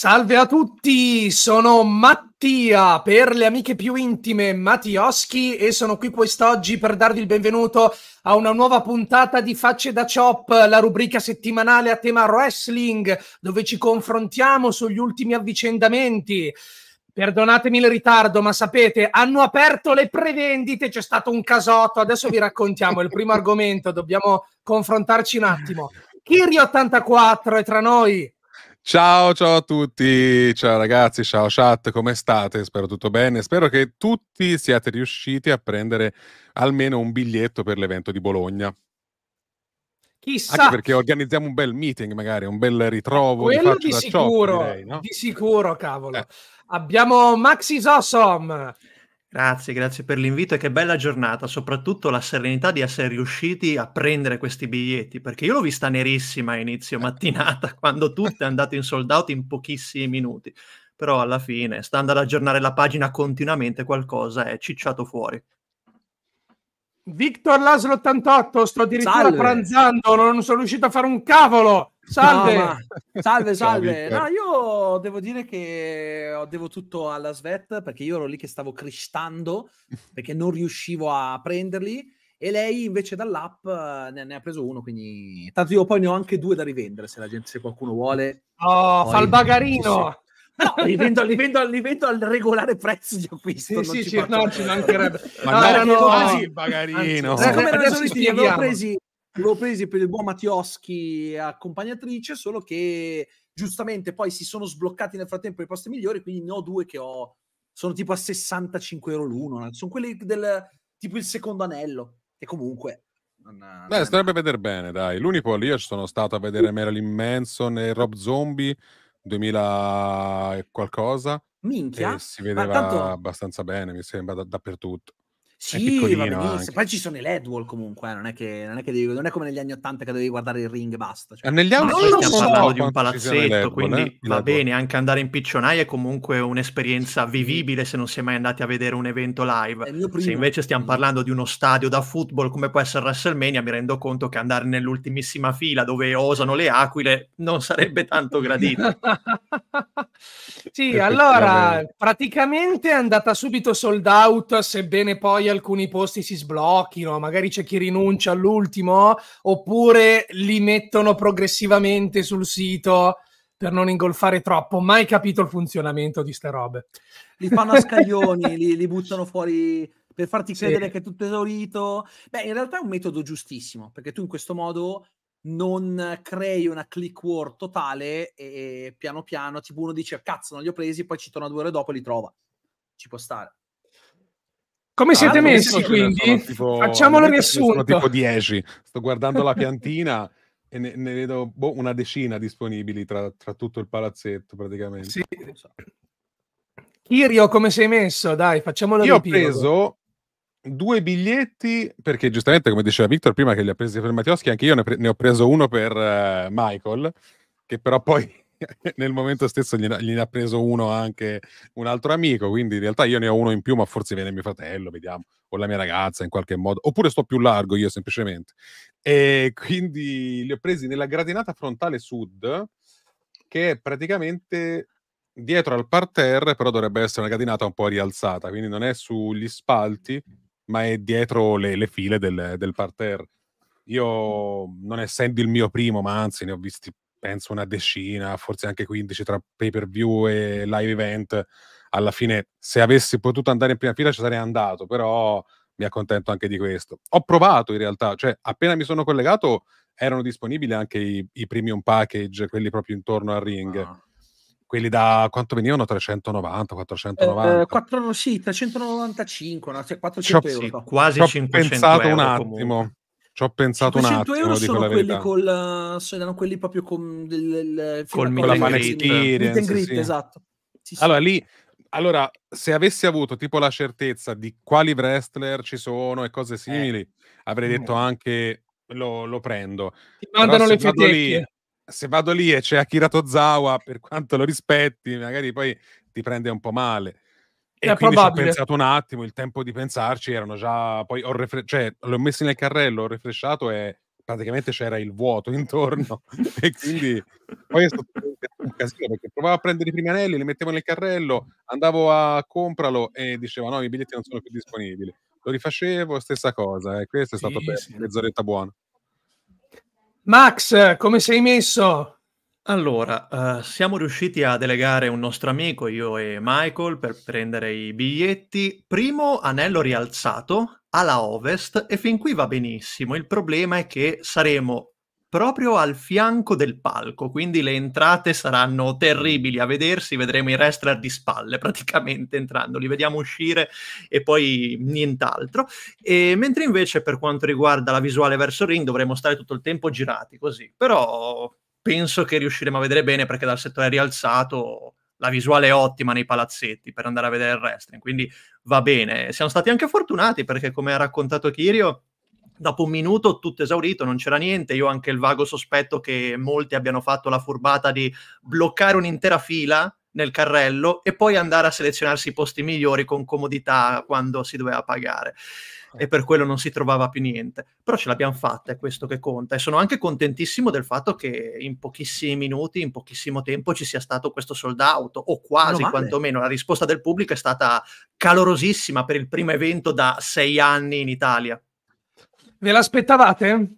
Salve a tutti, sono Mattia per le amiche più intime Mattioschi e sono qui quest'oggi per darvi il benvenuto a una nuova puntata di Facce da Chop, la rubrica settimanale a tema wrestling dove ci confrontiamo sugli ultimi avvicendamenti. Perdonatemi il ritardo, ma sapete, hanno aperto le prevendite, c'è stato un casotto, adesso vi raccontiamo il primo argomento, dobbiamo confrontarci un attimo. Kiri84 è tra noi, Ciao, ciao a tutti, ciao ragazzi, ciao chat, come state? Spero tutto bene, spero che tutti siate riusciti a prendere almeno un biglietto per l'evento di Bologna. Chissà. Anche perché organizziamo un bel meeting, magari un bel ritrovo. Quello di, di sicuro, shop, direi, no? di sicuro, cavolo. Eh. Abbiamo Maxi Zosom. Grazie, grazie per l'invito e che bella giornata, soprattutto la serenità di essere riusciti a prendere questi biglietti, perché io l'ho vista nerissima a inizio eh. mattinata, quando tutto è andato in sold out in pochissimi minuti, però alla fine, stando ad aggiornare la pagina continuamente, qualcosa è cicciato fuori. Victor Laszlo 88, sto addirittura salve. pranzando, non sono riuscito a fare un cavolo. Salve, no, ma... salve, salve. No, io devo dire che devo tutto alla Svet perché io ero lì che stavo cristando perché non riuscivo a prenderli e lei invece dall'app eh, ne, ne, ha preso uno, quindi tanto io poi ne ho anche due da rivendere se, gente, se qualcuno vuole. Oh, poi... fa il bagarino! No, li vendo, li, vendo, li vendo, al regolare prezzo di acquisto. Sì, sì, ci no, ci mancherebbe. Ma no, erano quasi bagarino. Anzi, siccome erano soliti, li avevo presi, avevo presi per il buon Mattioschi accompagnatrice, solo che giustamente poi si sono sbloccati nel frattempo i posti migliori, quindi ne ho due che ho, sono tipo a 65 euro l'uno, sono quelli del tipo il secondo anello, e comunque... Non, Beh, starebbe a vedere bene, dai. L'unico lì io sono stato a vedere Marilyn Manson e Rob Zombie 2000 e qualcosa. Minchia. E si vedeva tanto... abbastanza bene, mi sembra, da, dappertutto. Sì, va benissimo. Poi ci sono i LED wall comunque, non è, che, non, è devi, non è come negli anni Ottanta che dovevi guardare il ring e basta. Cioè. Eh, negli anni non lo so, parlavo di un palazzetto, quindi eh? va bene, anche andare in piccionaia è comunque un'esperienza vivibile se non si è mai andati a vedere un evento live. Se invece stiamo mm. parlando di uno stadio da football come può essere WrestleMania, mi rendo conto che andare nell'ultimissima fila dove osano le aquile non sarebbe tanto gradito. sì, allora praticamente è andata subito sold out, sebbene poi alcuni posti si sblocchino, magari c'è chi rinuncia all'ultimo, oppure li mettono progressivamente sul sito per non ingolfare troppo. Mai capito il funzionamento di ste robe. Li fanno a scaglioni, li, li, buttano fuori per farti credere sì. che è tutto esaurito. Beh, in realtà è un metodo giustissimo, perché tu in questo modo non crei una click war totale e piano piano, tipo uno dice cazzo non li ho presi, poi ci torna due ore dopo e li trova. Ci può stare. Come siete messi quindi? Tipo, Facciamo la riassunto. Sono tipo 10. Sto guardando la piantina e ne, ne vedo boh, una decina disponibili tra, tra, tutto il palazzetto praticamente. Sì. Irio, come sei messo? Dai, facciamolo Io ripiego. ho preso due biglietti perché giustamente, come diceva Victor prima che li ha presi per Mattioschi, anche io ne, pre- ne ho preso uno per uh, Michael, che però poi nel momento stesso gliene ha preso uno anche un altro amico, quindi in realtà io ne ho uno in più, ma forse viene mio fratello, vediamo, o la mia ragazza in qualche modo, oppure sto più largo io semplicemente. E quindi li ho presi nella gradinata frontale sud, che è praticamente dietro al parterre, però dovrebbe essere una gradinata un po' rialzata, quindi non è sugli spalti, ma è dietro le, le file del, del parterre. Io, non essendo il mio primo, ma anzi ne ho visti penso una decina, forse anche 15 tra pay per view e live event. Alla fine, se avessi potuto andare in prima fila, ci sarei andato, però mi accontento anche di questo. Ho provato in realtà, cioè appena mi sono collegato erano disponibili anche i, i premium package, quelli proprio intorno al ring. Ah. Quelli da quanto venivano? 390, 490? Eh, eh 4, sì, 395, no? cioè 400 euro. Sì, quasi C'ho 500 pensato un attimo. Comunque. Ci ho pensato un attimo. 100 euro sono quelli, col, sono quelli proprio con, del, col con la fan experience. Grit, sì. Esatto. Sì, sì. Allora lì allora, se avessi avuto tipo la certezza di quali wrestler ci sono e cose eh. simili, eh. avrei detto eh. anche lo, lo prendo. Ti mandano le fetecchie. Se vado lì e c'è Akira Tozawa, per quanto lo rispetti, magari poi ti prende un po' male. E è quindi ci ho pensato un attimo, il tempo di pensarci erano già... Poi ho refre- cioè, l'ho messo nel carrello, ho refresciato e praticamente c'era il vuoto intorno e quindi poi è stato un casino perché provavo a prendere i primi anelli, li mettevo nel carrello, andavo a compralo e diceva no, i biglietti non sono più disponibili. Lo rifacevo, stessa cosa e eh. questo è stato sì, bello, sì. mezz'oretta buona. Max, come sei messo? Allora, uhm, siamo riusciti a delegare un nostro amico, io e Michael, per prendere i biglietti. Primo anello rialzato, alla ovest, e fin qui va benissimo. Il problema è che saremo proprio al fianco del palco, quindi le entrate saranno terribili a vedersi, vedremo i wrestler di spalle praticamente entrando, li vediamo uscire e poi nient'altro. E mentre invece per quanto riguarda la visuale verso il ring dovremo stare tutto il tempo girati così, però penso che riusciremo a vedere bene perché dal settore rialzato la visuale è ottima nei palazzetti per andare a vedere il wrestling, quindi va bene. Siamo stati anche fortunati perché, come ha raccontato Kirio, dopo un minuto tutto esaurito, non c'era niente. Io ho anche il vago sospetto che molti abbiano fatto la furbata di bloccare un'intera fila nel carrello e poi andare a selezionarsi i posti migliori con comodità quando si doveva pagare e per quello non si trovava più niente. Però ce l'abbiamo fatta, è questo che conta. E sono anche contentissimo del fatto che in pochissimi minuti, in pochissimo tempo ci sia stato questo sold out, o quasi no, quantomeno. La risposta del pubblico è stata calorosissima per il primo evento da sei anni in Italia. Ve l'aspettavate?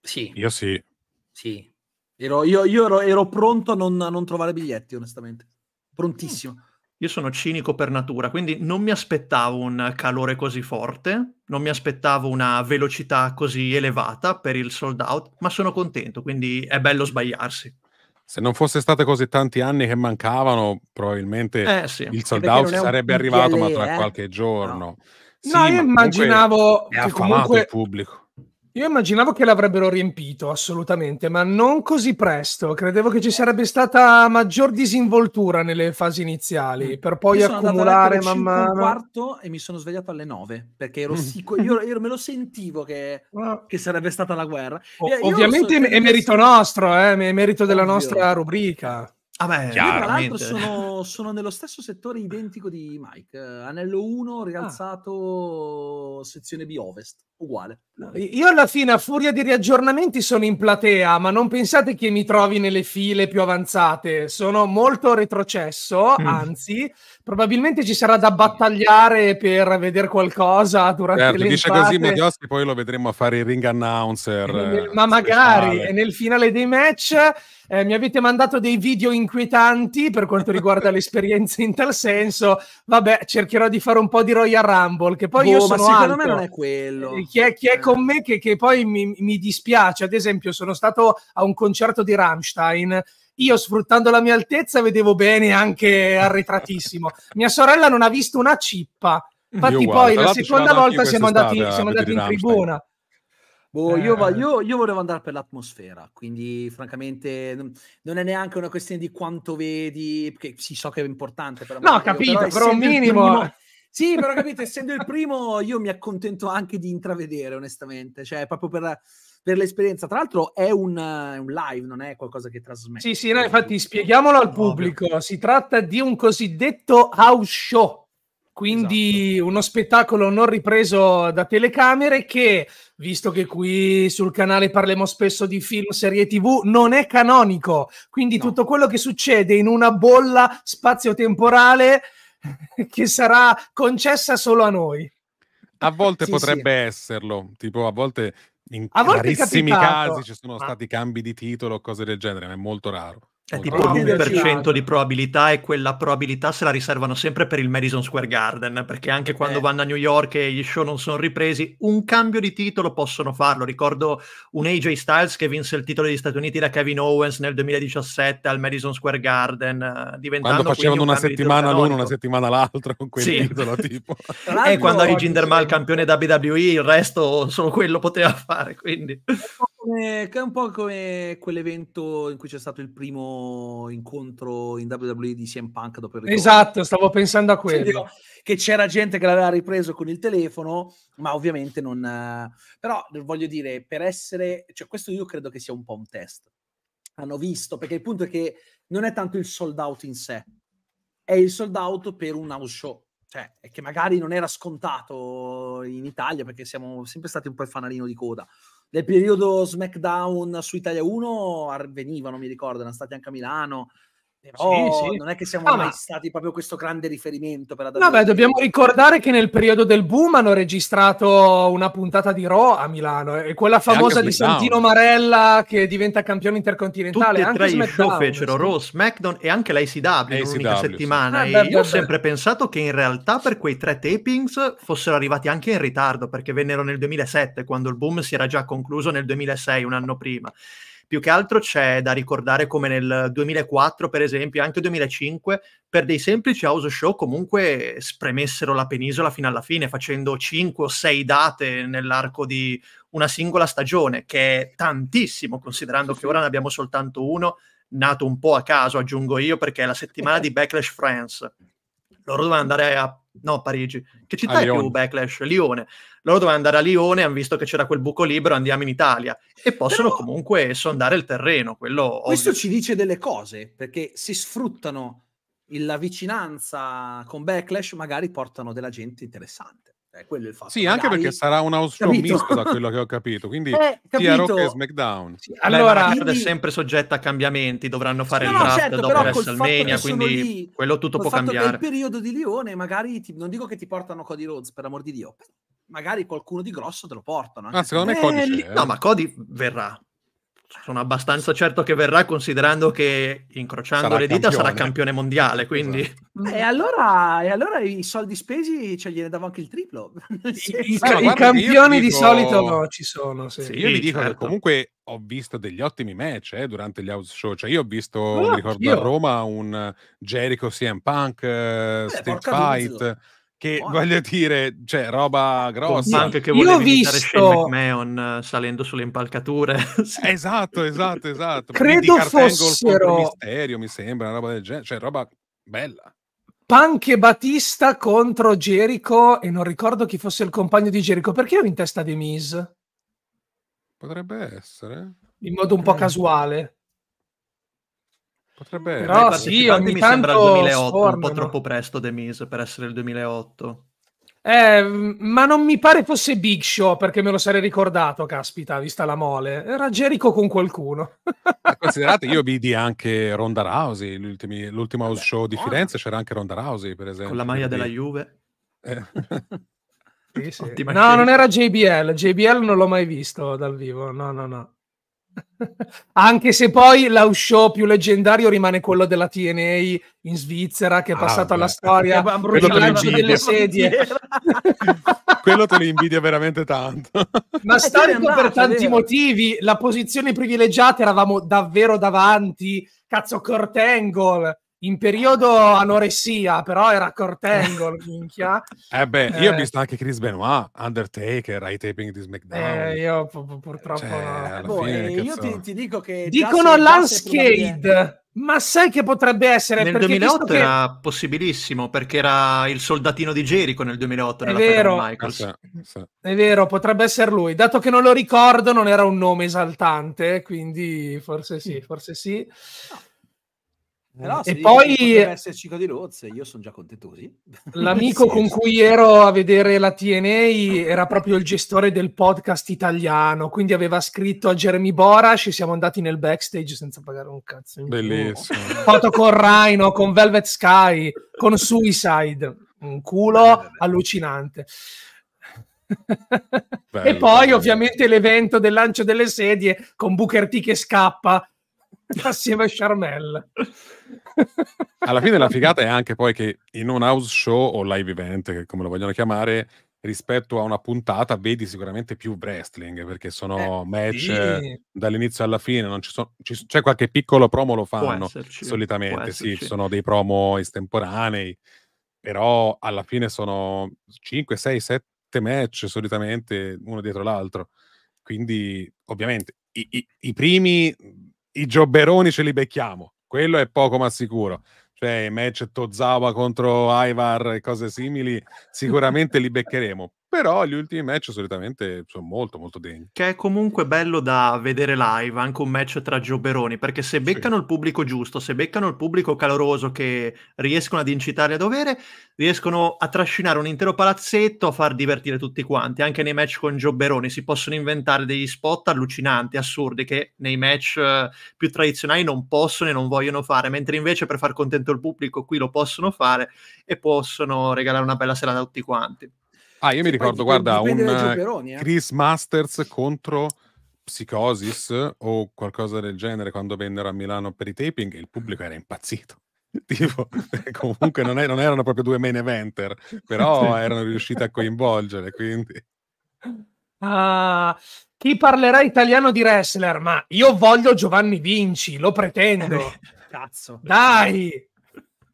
Sì. Io sì. Sì. Ero, io, io ero, ero, pronto a non, a non, trovare biglietti, onestamente. Prontissimo. Mm. Io sono cinico per natura, quindi non mi aspettavo un calore così forte, non mi aspettavo una velocità così elevata per il sold out, ma sono contento, quindi è bello sbagliarsi. Se non fosse state così tanti anni che mancavano, probabilmente eh, sì. il sold out sarebbe arrivato, PLA, ma tra eh? qualche giorno. No, sì, no io immaginavo. Comunque... È affamato comunque... il pubblico io immaginavo che l'avrebbero riempito assolutamente, ma non così presto. Credevo che ci eh. sarebbe stata maggior disinvoltura nelle fasi iniziali, mm. per poi accumulare man mano. Sono quarto e mi sono svegliato alle nove, perché ero mm. sicuro, io, io, me lo sentivo che, ah. che, sarebbe stata la guerra. O, ovviamente so, è merito nostro, eh, è merito della Oddio. nostra rubrica. Ah beh, tra l'altro sono, sono, nello stesso settore identico di Mike. Anello 1, ah. rialzato, ah. sezione B Ovest, uguale. Io alla fine, a furia di riaggiornamenti, sono in platea, ma non pensate che mi trovi nelle file più avanzate. Sono molto retrocesso, mm. anzi, probabilmente ci sarà da battagliare per vedere qualcosa durante certo, le dice così Medioschi, poi lo vedremo a fare il ring announcer. Nel, eh, ma speciale. magari, nel finale dei match eh, mi avete mandato dei video inquietanti per quanto riguarda l'esperienza in tal senso. Vabbè, cercherò di fare un po' di Royal Rumble, che poi boh, io sono ma secondo altro. me non è quello. Eh, chi, è, chi è, eh. con me che, che poi mi, mi dispiace. Ad esempio, sono stato a un concerto di Rammstein io sfruttando la mia altezza vedevo bene anche arretratissimo. Mia sorella non ha visto una cippa. Infatti, poi la seconda volta siamo andati, siamo eh, andati in tribuna. Boh, eh, io, eh. io, io, volevo andare per l'atmosfera, quindi francamente non è neanche una questione di quanto vedi, perché sì, so che è importante. Però no, capito, però, però un minimo... Eh. sì, però capito, essendo il primo, io mi accontento anche di intravedere, onestamente, cioè proprio per per l'esperienza. Tra l'altro è un, un, live, non è qualcosa che trasmette. Sì, sì, no, infatti spieghiamolo al pubblico. Si tratta di un cosiddetto house show. Quindi esatto. uno spettacolo non ripreso da telecamere che, visto che qui sul canale parliamo spesso di film, serie tv, non è canonico. Quindi no. tutto quello che succede in una bolla spazio-temporale che sarà concessa solo a noi. A volte sì, potrebbe sì. esserlo, tipo a volte in a volte casi ci sono Ma... stati cambi di titolo o cose del genere, ma è molto raro. È tipo l'1% di probabilità e quella probabilità se la riservano sempre per il Madison Square Garden, perché anche quando eh. vanno a New York e gli show non sono ripresi, un cambio di titolo possono farlo. Ricordo un AJ Styles che vinse il titolo degli Stati Uniti da Kevin Owens nel 2017 al Madison Square Garden, eh, diventando quando facevano un una settimana l'uno, una settimana l'altro con quel sì. titolo tipo. e quando Ari Gindermal campione da WWE, il resto solo quello poteva fare, quindi è un po' come quell'evento in cui c'è stato il primo incontro in WWE di CM Punk dopo il ritorno. Esatto, stavo pensando a quello. Che c'era gente che l'aveva ripreso con il telefono, ma ovviamente non... Però voglio dire, per essere... Cioè, questo io credo che sia un po' un test. Hanno visto, perché il punto è che non è tanto il sold out in sé, è il sold out per un house show. Cioè, che magari non era scontato in Italia perché siamo sempre stati un po' il fanalino di coda del periodo SmackDown su Italia 1 venivano, mi ricordo, erano stati anche a Milano, però eh, sì, sì. non è che siamo ah, mai ma... stati proprio questo grande riferimento per la WWE. No, beh, dobbiamo ricordare che nel periodo del boom hanno registrato una puntata di Raw a Milano eh, e quella famosa e di Santino Marella che diventa campione intercontinentale. Tutti anche e tre i show fecero sì. Raw, SmackDown e anche l'ICW in un'unica settimana. Ah, beh, beh, io ho sempre pensato che in realtà per quei tre tapings fossero arrivati anche in ritardo perché vennero nel 2007 quando il boom si era già concluso nel 2006, un anno prima più che altro c'è da ricordare come nel 2004, per esempio, anche 2005, per dei semplici house show comunque spremessero la penisola fino alla fine, facendo 5 o 6 date nell'arco di una singola stagione, che è tantissimo, considerando sì. che ora ne abbiamo soltanto uno, nato un po' a caso, aggiungo io, perché è la settimana di Backlash France. Loro dovevano andare a no Parigi, che città è più Backlash? Lione. Loro dovevano andare a Lione, hanno visto che c'era quel buco libero, andiamo in Italia. E possono Però... comunque sondare il terreno, Questo ovvio. ci dice delle cose, perché se sfruttano la vicinanza con Backlash, magari portano della gente interessante. Eh, quello è il fatto. Sì, magari. anche perché sarà un house show misto da quello che ho capito. Quindi eh, sia Rock e SmackDown. Sì, allora, quindi... è sempre soggetta a cambiamenti, dovranno fare sì, il draft certo, dopo WrestleMania, quindi lì, quello tutto può cambiare. Nel periodo di Lione, magari ti, non dico che ti portano Cody Rhodes, per amor di Dio, magari qualcuno di grosso te lo portano. Ah, secondo me Cody li... Eh. No, ma Cody verrà sono abbastanza certo che verrà considerando che incrociando sarà le dita campione. sarà campione mondiale quindi esatto. E mm. allora, e allora, i soldi spesi cioè, gliene davo anche il triplo. sì. I, i campioni dico... di solito no, ci sono. Sì. Sì, io vi dico certo. che comunque ho visto degli ottimi match eh, durante gli house show. Cioè, io ho visto, oh, mi ah, ricordo io. a Roma, un Jericho CM Punk, eh, eh Street Fight. Dunzo. Che wow. voglio dire, cioè, roba grossa. Punk che voleva imitare visto... Shane McMahon eh, salendo sulle impalcature. Esatto, esatto, esatto. Credo fossero... Misterio, mi sembra, una roba del genere. Cioè, roba bella. Panche Batista contro Jericho e non ricordo chi fosse il compagno di Jericho. Perché ho in testa The Miz? Potrebbe essere. In modo un po' casuale. Potrebbe essere. Però sì, ogni mi tanto sembra il 2008, spormano. un po' troppo presto The Miz per essere il 2008. Eh, ma non mi pare fosse Big Show perché me lo sarei ricordato, caspita, vista la mole. Era Jericho con qualcuno. Ma considerate, io vidi anche Ronda Rousey, l'ultimi, l'ultimo Vabbè, house show di Firenze c'era anche Ronda Rousey, per esempio. Con la maglia della Juve. Eh. sì, sì. No, non era JBL, JBL non l'ho mai visto dal vivo, no, no, no. Anche se poi show più leggendario rimane quello della TNA in Svizzera che è passato ah, alla storia quello bruciando delle sedie. quello te lo invidia veramente tanto. Ma eh, storico andato, per cioè, tanti motivi, la posizione privilegiata eravamo davvero davanti, cazzo Kurt in periodo anoressia, però era court minchia. Eh beh, io eh. ho visto anche Chris Benoit, Undertaker, ai taping di SmackDown. Eh, io purtroppo... Cioè, no. boh, fine, eh, io ti, ti, dico che... Dicono Landscape, ma sai che potrebbe essere... Nel 2008 che... era possibilissimo, perché era il soldatino di Jericho nel 2008. È vero, Michaels. Eh, è vero, potrebbe essere lui. Dato che non lo ricordo, non era un nome esaltante, quindi forse sì, mm. forse sì. No. Eh no, e poi deve esserci Cody Rhodes, io sono già contento così. L'amico con cui ero a vedere la TNA era proprio il gestore del podcast italiano, quindi aveva scritto a Jeremy Borash e siamo andati nel backstage senza pagare un cazzo. Bellissimo. Foto con Rhino, con Velvet Sky, con Suicide, un culo allucinante. Bello, e poi ovviamente l'evento del lancio delle sedie con Booker T che scappa assieme a Charmel. Alla fine la figata è anche poi che in un house show o live event, come lo vogliono chiamare, rispetto a una puntata vedi sicuramente più wrestling perché sono eh, match sì. dall'inizio alla fine non ci sono, ci, c'è cioè qualche piccolo promo lo fanno esserci, solitamente sì, ci sono dei promo estemporanei però alla fine sono 5, 6, 7 match solitamente uno dietro l'altro quindi ovviamente i, i, i primi i giobberoni ce li becchiamo, quello è poco ma sicuro. Cioè, match Tozawa contro Ivar e cose simili, sicuramente li beccheremo però gli ultimi match solitamente sono molto molto degni. Che è comunque bello da vedere live, anche un match tra gioberoni, perché se beccano sì. il pubblico giusto, se beccano il pubblico caloroso che riescono ad incitare a dovere, riescono a trascinare un intero palazzetto, a far divertire tutti quanti, anche nei match con gioberoni si possono inventare degli spot allucinanti, assurdi, che nei match eh, più tradizionali non possono e non vogliono fare, mentre invece per far contento il pubblico qui lo possono fare e possono regalare una bella serata a tutti quanti. Ah, io mi ricordo, guarda, un eh, eh. Chris Masters contro Psicosis o qualcosa del genere quando vennero a Milano per i taping e il pubblico era impazzito. tipo, comunque non, è, non, erano proprio due main eventer, però erano riusciti a coinvolgere, quindi... Ah, chi parlerà italiano di wrestler? Ma io voglio Giovanni Vinci, lo pretendo. Cazzo. Dai!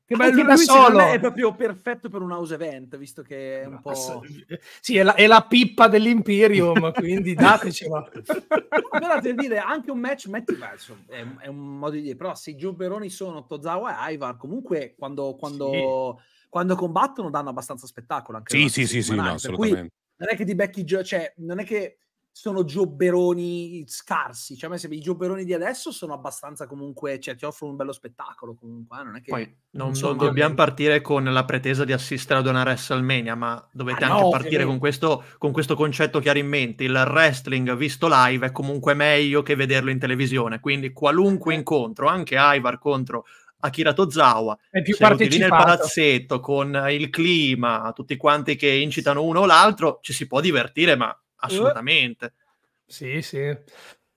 Che bello, Anche solo. è proprio perfetto per un house event, visto che è un po'... Sì, è la, è la pippa dell'Imperium, quindi datecela. Però per dire, anche un match, metti, beh, insomma, è, è, un modo di dire, però se i giomperoni sono Tozawa e Ivar, comunque quando, quando, sì. quando, combattono danno abbastanza spettacolo. Anche sì, sì, sì, sì, no, assolutamente. non è che ti becchi... Cioè, non è che sono giobberoni scarsi. Cioè, a me sembra i giobberoni di adesso sono abbastanza comunque, cioè, ti offrono un bello spettacolo comunque. Eh, non è che. Poi, non, non dobbiamo partire con la pretesa di assistere ad una WrestleMania, ma dovete ah, anche no, partire con questo, con questo, concetto chiaro in mente. Il wrestling visto live è comunque meglio che vederlo in televisione. Quindi, qualunque eh. incontro, anche Ivar contro. Akira Tozawa è più se nel palazzetto con il clima, tutti quanti che incitano uno o l'altro, ci si può divertire, ma assolutamente. Uh, sì, sì.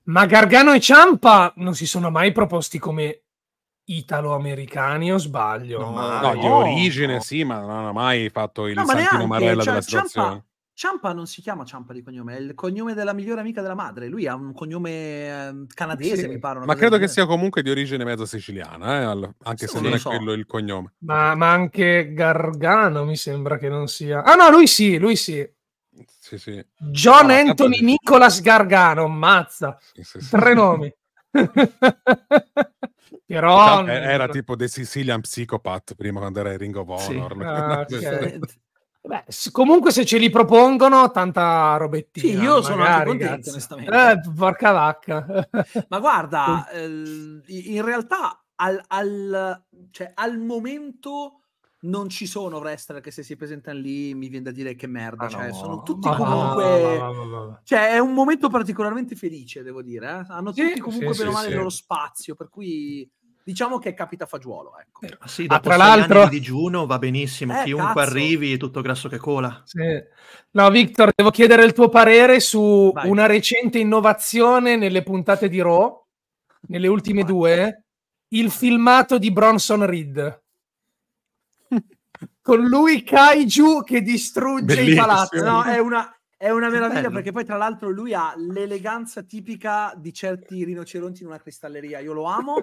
Ma Gargano e Ciampa non si sono mai proposti come italo-americani o sbaglio? No, no di origine no. sì, ma non ha mai fatto il no, Santino Marella cioè, della situazione. Ciampa... non si chiama Ciampa di cognome, è il cognome della migliore amica della madre. Lui ha un cognome ehm, canadese, sì, mi pare. Ma credo che sia comunque di origine mezzo siciliana, eh? anche sì, se non è so. quello il cognome. Ma, ma, anche Gargano mi sembra che non sia. Ah no, lui sì, lui sì. Sì, sì. John ah, Anthony ah, Nicolas Gargano, mazza. Sì, Tre nomi. Però... Diciamo, eh, era tipo The Sicilian Psychopath prima quando era in Ring of Honor. Ah, okay. Beh, comunque se ce li propongono, tanta robettina. Sì, io magari, sono anche contento, onestamente. Eh, porca vacca. Ma guarda, eh, in realtà al, al, cioè, al momento non ci sono wrestler che se si presentano lì mi viene da dire che merda, ah, cioè, no. sono tutti ah, comunque... Ah, cioè, è un momento particolarmente felice, devo dire. Eh? Hanno sì, tutti comunque sì, male sì, il loro spazio, per cui diciamo che capita fagiolo. Ecco. Eh, ah, sì, ah, dopo ah, tra l'altro... di digiuno va benissimo, eh, chiunque cazzo. arrivi tutto grasso che cola. Sì. No, Victor, devo chiedere il tuo parere su Vai. una recente innovazione nelle puntate di Raw, nelle ultime Vai. due, il filmato di Bronson Reed con lui Kaiju che distrugge Bellissimo. i palazzi. No, è una, è una meraviglia Bello. perché poi tra l'altro lui ha l'eleganza tipica di certi rinoceronti in una cristalleria. Io lo amo.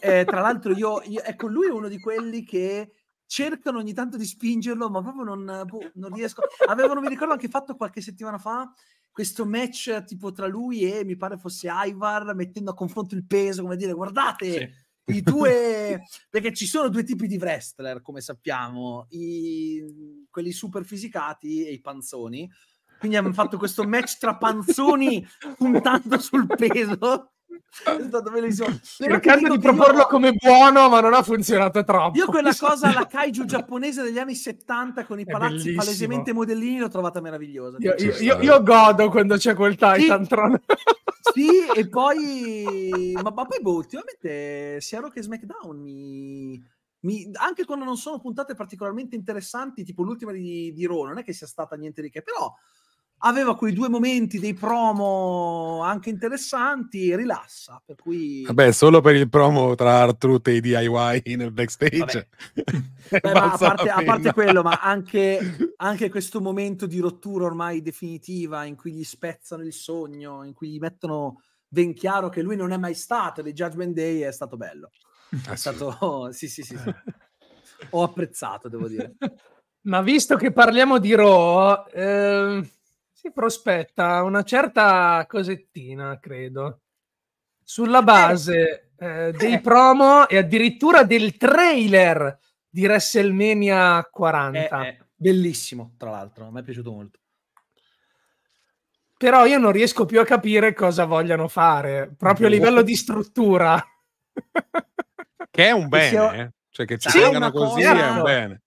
eh, tra l'altro io, io, ecco, lui è uno di quelli che cercano ogni tanto di spingerlo, ma proprio non, boh, non riesco. Avevano, mi ricordo, anche fatto qualche settimana fa questo match tipo tra lui e mi pare fosse Ivar, mettendo a confronto il peso, come dire, guardate. Sì i due, perché ci sono due tipi di wrestler, come sappiamo, i, quelli super fisicati e i panzoni. Quindi abbiamo fatto questo match tra panzoni puntando sul peso. È stato bellissimo. Cercando di proporlo io... come buono, ma non ha funzionato troppo. Io quella cosa, la kaiju giapponese degli anni 70 con i palazzi palesemente modellini, l'ho trovata meravigliosa. Io, io, io, godo quando c'è quel Titan Tron. Sì. sì, e poi... Ma, ma poi, boh, ultimamente sia Rock che SmackDown mi... Mi, anche quando non sono puntate particolarmente interessanti, tipo l'ultima di, di Raw, non è che sia stata niente di che, però aveva quei due momenti dei promo anche interessanti rilassa. Per cui... Vabbè, solo per il promo tra Artruth e i DIY nel backstage. Beh, a, parte, a, parte, quello, ma anche, anche, questo momento di rottura ormai definitiva in cui gli spezzano il sogno, in cui gli mettono ben chiaro che lui non è mai stato di Judgment Day è stato bello. Ah, è stato... sì, sì, sì. sì. Ho apprezzato, devo dire. Ma visto che parliamo di Raw, eh si prospetta una certa cosettina, credo, sulla base eh, eh dei eh. promo e addirittura del trailer di WrestleMania 40. Eh, eh, bellissimo, tra l'altro, mi è piaciuto molto. Però io non riesco più a capire cosa vogliano fare, proprio a boh. livello di struttura. Che è un bene, eh. cioè che ci sì, vengano così cosa, è un certo. bene.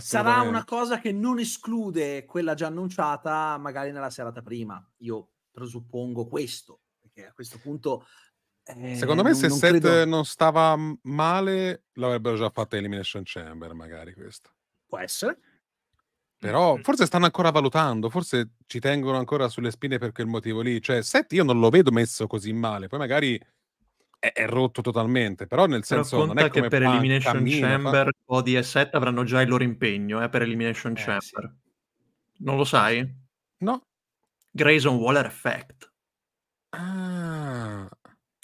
Sarà una cosa che non esclude quella già annunciata, magari nella serata prima. Io presuppongo questo, perché a questo punto. Eh, Secondo me, non, se non Seth credo... non stava male, l'avrebbero già fatta Elimination Chamber, magari questo. Può essere. Però mm-hmm. forse stanno ancora valutando, forse ci tengono ancora sulle spine per quel motivo lì. Cioè, Seth io non lo vedo messo così male, poi magari è, è rotto totalmente, però nel però senso non è che per Elimination mia, Chamber fa... o DS7 avranno già il loro impegno eh, per Elimination eh, Chamber. Sì. Non lo sai? No. Grayson Waller Effect. Ah.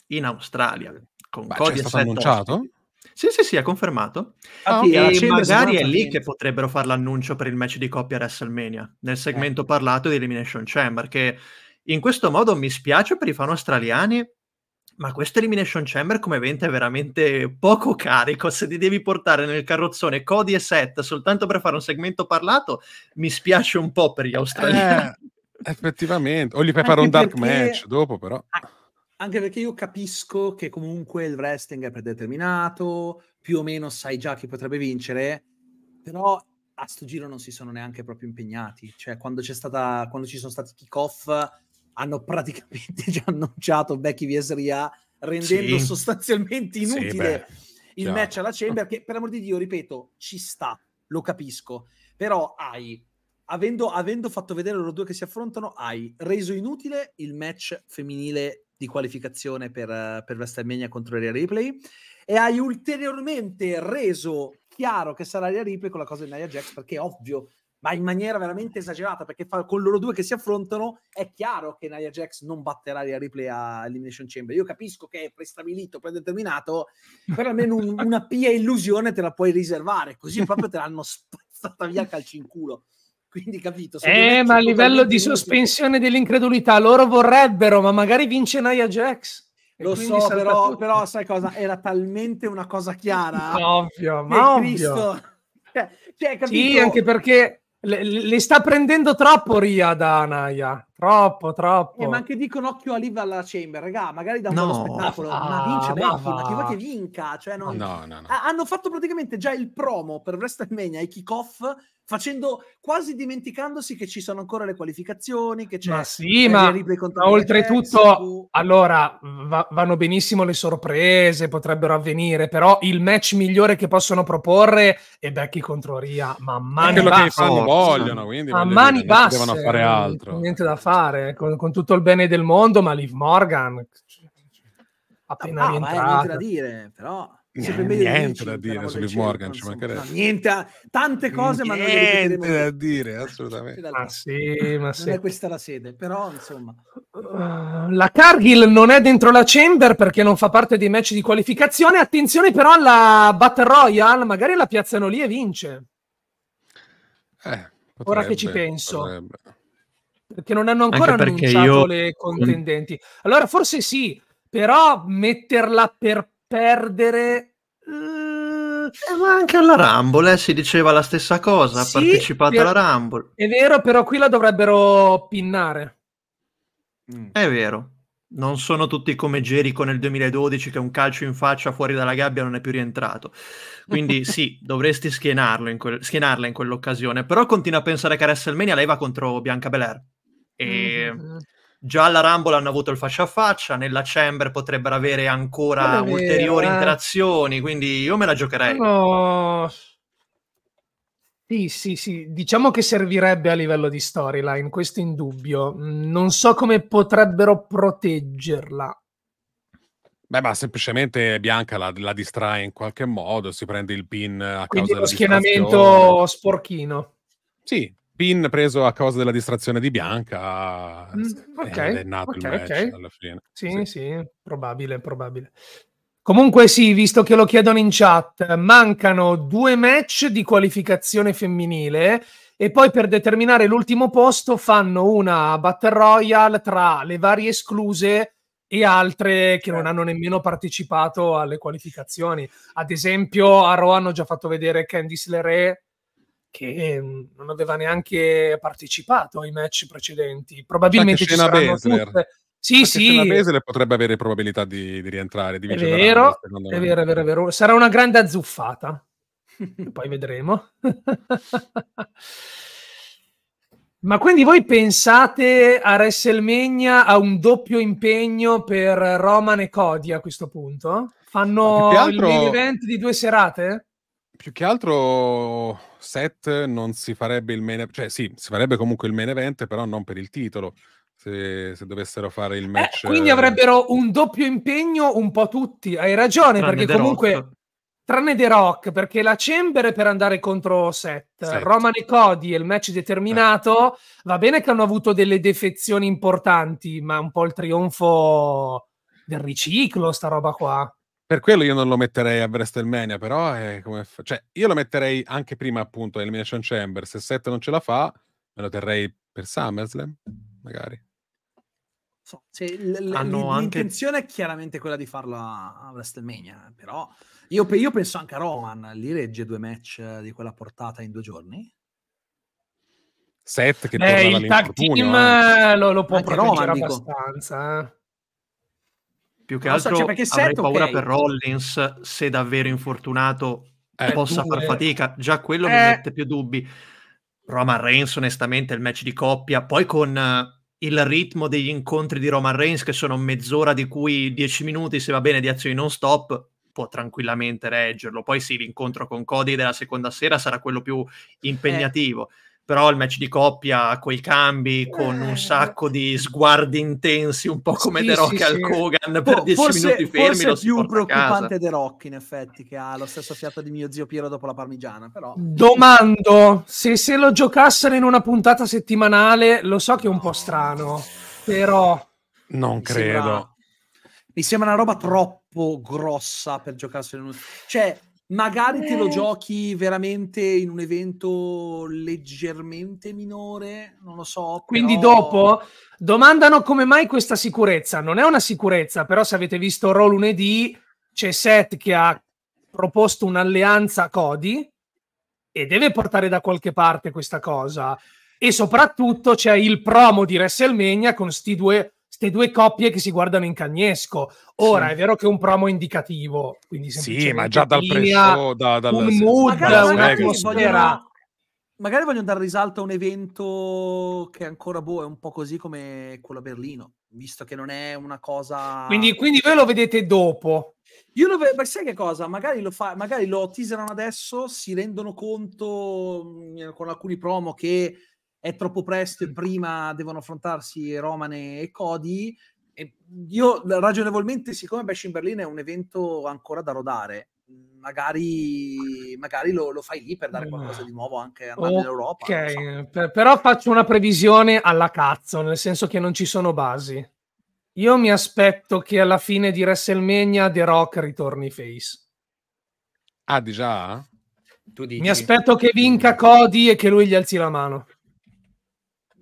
In Australia. Con Beh, Cody è stato annunciato? Ospiti. Sì, sì, sì, è confermato. Ah, e okay, magari è lì che potrebbero fare l'annuncio per il match di coppia WrestleMania, nel eh. segmento eh. parlato di Elimination Chamber, che in questo modo mi spiace per i fan australiani, ma questo Elimination Chamber come evento è veramente poco carico. Se ti devi portare nel carrozzone Cody e Seth soltanto per fare un segmento parlato, mi spiace un po' per gli australiani. Eh, effettivamente, o gli preparo anche un dark perché, match dopo, però. Anche perché io capisco che comunque il wrestling è predeterminato, più o meno sai già chi potrebbe vincere, però a sto giro non si sono neanche proprio impegnati. Cioè, quando, stata, quando ci sono stati kick-off hanno praticamente già annunciato Becky vs rendendo sì. sostanzialmente inutile sì, il Chiaro. match alla Chamber che per amor di Dio ripeto ci sta, lo capisco però hai avendo, avendo fatto vedere loro due che si affrontano hai reso inutile il match femminile di qualificazione per, per WrestleMania contro Ria Ripley e hai ulteriormente reso chiaro che sarà Ria Ripley con la cosa di Nia Jax perché ovvio ma in maniera veramente esagerata, perché fa, con loro due che si affrontano è chiaro che Nia Jax non batterà Rhea replay a Elimination Chamber. Io capisco che è prestabilito, predeterminato, però almeno un, una pia illusione te la puoi riservare, così proprio te l'hanno spazzata via calci in culo quindi capito. Eh, ma a livello di sospensione dell'incredulità loro vorrebbero, ma magari vince Nia Jax. Lo so, però, però, sai cosa? Era talmente una cosa chiara. Ovvio, ma ovvio. Cristo... Cioè, cioè, Sì, anche perché le, le sta prendendo troppo Ria da Anaya. Troppo, troppo. E eh, ma anche dicono occhio a Liv alla Chamber, raga, magari da un no, spettacolo, ah, ma vince Becky, ma chi vuoi che vinca? Cioè, non... no, no, no. hanno fatto praticamente già il promo per WrestleMania, i kick-off, facendo quasi dimenticandosi che ci sono ancora le qualificazioni, che c'è... Ma sì, ma, ma oltretutto, TV. allora, va- vanno benissimo le sorprese, potrebbero avvenire, però il match migliore che possono proporre è Becky contro Ria, ma mani basse. quello che fanno vogliono, quindi... Ma mani basse. Devono fare altro. Niente da fare fare eh, con, con, tutto il bene del mondo, ma Liv Morgan appena no, rientrata. Ma è, dire, però niente, niente da dire su Liv Morgan, ci mancherebbe. No, niente, tante cose, niente ma non Niente da dire, assolutamente. Ma sì, ma sì. Non è questa la sede, però insomma. Uh, la Cargill non è dentro la Chamber perché non fa parte dei match di qualificazione. Attenzione però alla Battle Royale, magari la piazzano lì e vince. Eh, potrebbe, Ora che ci penso. Potrebbe. Perché non hanno ancora annunciato io... le contendenti. Allora forse sì, però metterla per perdere... Eh, eh, ma anche alla Rumble eh, si diceva la stessa cosa, sì, partecipato per... alla Rumble. È vero, però qui la dovrebbero pinnare. Mm. È vero. Non sono tutti come Jericho nel 2012 che un calcio in faccia fuori dalla gabbia non è più rientrato. Quindi sì, dovresti in que- schienarla in quell'occasione. Però continua a pensare che a WrestleMania lei va contro Bianca Belair. E mm, mm-hmm. Ehm, mm. già alla Rumble hanno avuto il faccia a faccia, nella Chamber potrebbero avere ancora ulteriori vera. Eh. interazioni, quindi io me la giocherei. No. Sì, sì, sì, diciamo che servirebbe a livello di storyline, questo in dubbio. Non so come potrebbero proteggerla. Beh, ma semplicemente Bianca la, la distrae in qualche modo, si prende il pin a Quindi causa dello schienamento sporchino. Sì, pin preso a causa della distrazione di Bianca. Mm, ok, è nato okay, okay. alla fine. Sì, sì, sì, probabile, probabile. Comunque sì, visto che lo chiedono in chat, mancano due match di qualificazione femminile e poi per determinare l'ultimo posto fanno una Battle Royale tra le varie escluse e altre che non hanno nemmeno partecipato alle qualificazioni. Ad esempio a Raw hanno già fatto vedere Candice LeRae che ehm, non aveva neanche partecipato ai match precedenti. Probabilmente ci saranno Bessler. tutte. Sì, sì. La potrebbe avere probabilità di, di rientrare, di È vero, è vero, è vero, è vero. Sarà una grande azzuffata. Poi vedremo. Ma quindi voi pensate a WrestleMania a un doppio impegno per Roman e Cody a questo punto? Fanno altro... il main event di due serate? più che altro Seth non si farebbe il main event, cioè sì, si farebbe comunque il main event, però non per il titolo. Se, se dovessero fare il eh, match, eh, quindi avrebbero un doppio impegno un po' tutti. Hai ragione, tranne perché comunque Rock. tranne The Rock, perché la Chamber è per andare contro Seth, Seth. Roman e Cody e il match determinato. Eh. Va bene che hanno avuto delle defezioni importanti, ma un po' il trionfo del riciclo, sta roba qua. Per quello io non lo metterei a WrestleMania, però fa... cioè, io lo metterei anche prima appunto a Elimination Chamber. Se 7 non ce la fa, me lo terrei per SummerSlam, magari. So, cioè, l- Hanno l'intenzione anche... è chiaramente quella di farla a WrestleMania, però io, pe- io penso anche a Roman, lì regge due match di quella portata in due giorni? Set che Beh, il tag team lo, lo può proteggere abbastanza. Dico. Eh. Più che non altro so, cioè, avrei set, paura okay. per Rollins se davvero infortunato eh, possa due. far fatica. Già quello eh. mi mette più dubbi. Roman Reigns, onestamente, il match di coppia. Poi con uh, il ritmo degli incontri di Roman Reigns, che sono mezz'ora di cui dieci minuti, se va bene, di azioni non stop, può tranquillamente reggerlo. Poi sì, l'incontro con Cody della seconda sera sarà quello più eh. impegnativo. Eh però il match di coppia coi cambi, con un eh. sacco di sguardi intensi, un po' come sì, The Rock sì, al sì. Kogan per 10 forse, minuti fermi. Forse è più preoccupante The Rock, in effetti, che ha lo stesso fiato di mio zio Piero dopo la parmigiana. Però... Domando, se, se lo giocassero in una puntata settimanale, lo so che è un po' strano, però... Non mi credo. Sembra, mi sembra una roba troppo grossa per giocarselo in un... Cioè, Magari te lo eh. giochi veramente in un evento leggermente minore, non lo so. Quindi dopo domandano come mai questa sicurezza. Non è una sicurezza, però se avete visto Raw lunedì c'è Seth che ha proposto un'alleanza a Cody e deve portare da qualche parte questa cosa. E soprattutto c'è il promo di WrestleMania con sti due queste due coppie che si guardano in cagnesco. Ora sì. è vero che è un promo indicativo, quindi sì, ma già dal presso, oh, da, dal un mood, un'atmosfera. Magari vogliono dare risalto a un evento che è ancora boh, è un po' così come quello a Berlino, visto che non è una cosa. Quindi, quindi voi lo vedete dopo. Io lo vedo, sai che cosa? Magari lo, fa, magari lo teaserano adesso, si rendono conto mh, mm, con alcuni promo che è troppo presto e prima devono affrontarsi Romane e Cody. E io ragionevolmente, siccome Bash in Berlino è un evento ancora da rodare, magari, magari lo, lo, fai lì per dare qualcosa di nuovo anche a okay. in Europa. Ok, so. però faccio una previsione alla cazzo, nel senso che non ci sono basi. Io mi aspetto che alla fine di WrestleMania The Rock ritorni face. Ah, già? Mi aspetto che vinca Cody e che lui gli alzi la mano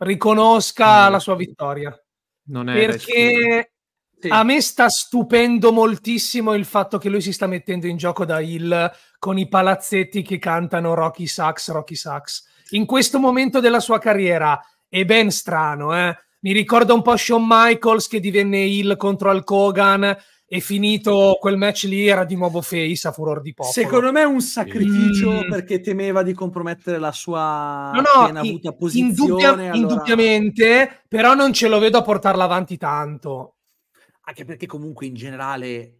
riconosca mm. la sua vittoria. Non è perché sì. a me sta stupendo moltissimo il fatto che lui si sta mettendo in gioco da Hill con i palazzetti che cantano Rocky Sax, Rocky Sax. In questo momento della sua carriera è ben strano, eh? Mi ricorda un po' Shawn Michaels che divenne Hill contro Al Kogan e finito quel match lì era di nuovo face a furor di popolo. Secondo me è un sacrificio mm. perché temeva di compromettere la sua no, no, in, posizione. Indubbia, allora... Indubbiamente, però non ce lo vedo a portarla avanti tanto anche perché comunque in generale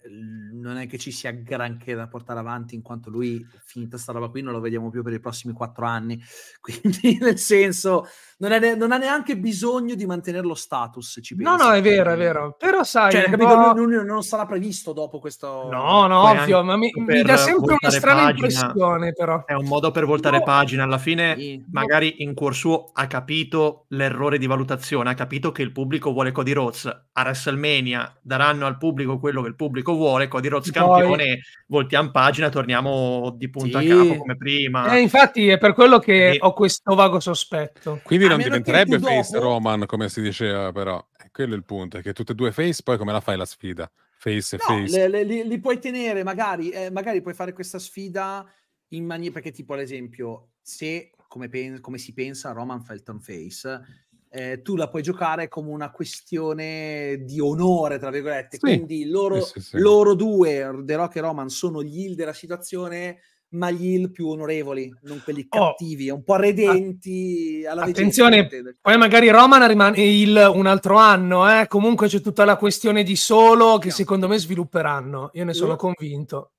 non è che ci sia granché da portare avanti in quanto lui finita sta roba qui non lo vediamo più per i prossimi quattro anni quindi nel senso non, ne- non ha neanche bisogno di mantenere lo status ci no no è vero è vero però sai cioè, capito, po'... non, non, sarà previsto dopo questo no no ovvio ma mi, mi dà sempre una strana pagina. impressione però è un modo per voltare no. pagina alla fine sì. magari in cuor suo ha capito l'errore di valutazione ha capito che il pubblico vuole Cody Rhodes a WrestleMania daranno al pubblico quello che il pubblico vuole, Cody Rhodes campione, voltiamo pagina, torniamo di punto sì. a capo come prima. Eh, infatti è per quello che e... ho questo vago sospetto. Quindi non diventerebbe dopo... face Roman, come si diceva però. Quello è il punto, è che tutte e due face, poi come la fai la sfida? Face e no, face. Le, le, li, li, puoi tenere, magari, eh, magari puoi fare questa sfida in maniera... Perché tipo, ad esempio, se come, pen- come si pensa Roman fa il turn face eh, tu la puoi giocare come una questione di onore, tra virgolette. Sì. Quindi loro, sì, sì, loro, due, The Rock e Roman, sono gli il della situazione, ma gli il più onorevoli, non quelli oh. cattivi, oh, un po' redenti. A- alla attenzione, vecchia. poi magari Roman rimane il un altro anno, eh? comunque c'è tutta la questione di solo che no. secondo me svilupperanno, io ne sono convinto.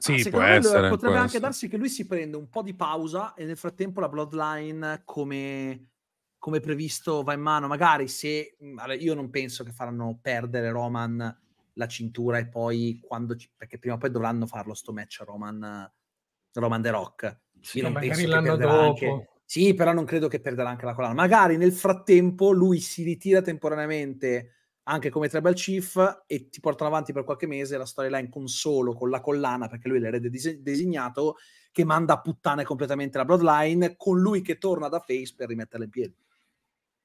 Sì, ah, secondo me essere, potrebbe anche essere. darsi che lui si prenda un po' di pausa e nel frattempo la Bloodline come come previsto va in mano, magari se mhmm, io non penso che faranno perdere Roman la cintura e poi quando ci, perché prima o poi dovranno farlo sto match Roman Roman The Rock. Sì, io non penso che perderà dopo. anche Sì, però non credo che perderà anche la collana. Magari nel frattempo lui si ritira temporaneamente anche come Tribal Chief e ti portano avanti per qualche mese la storyline con solo con la collana perché lui è l'erede dis- designato che manda a puttane completamente la Bloodline con lui che torna da face per rimetterla in piedi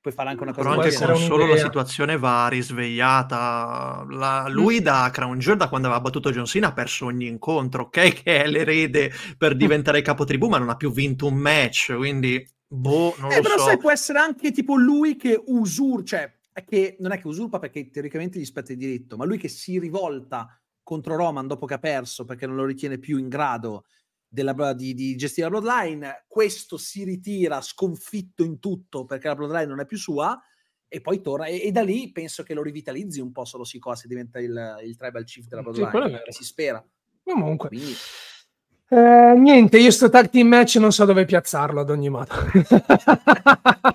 puoi fare anche una cosa Però anche con solo la situazione va risvegliata. La, lui mm. da Crown Jewel, da quando aveva battuto John Cena, ha perso ogni incontro, ok? Che è l'erede per mm. diventare capotribù, ma non ha più vinto un match, quindi... Boh, non eh, lo però so. sai, può essere anche tipo lui che usurpa, cioè che non è che usurpa perché teoricamente gli spetta il diritto, ma lui che si rivolta contro Roman dopo che ha perso perché non lo ritiene più in grado della, di, di, gestire la bloodline, questo si ritira sconfitto in tutto perché la bloodline non è più sua e poi torna e, e da lì penso che lo rivitalizzi un po' solo Sikoa se diventa il, il, tribal chief della bloodline, sì, si spera. Comunque. Quindi, eh, niente, io sto tag team match non so dove piazzarlo ad ogni modo.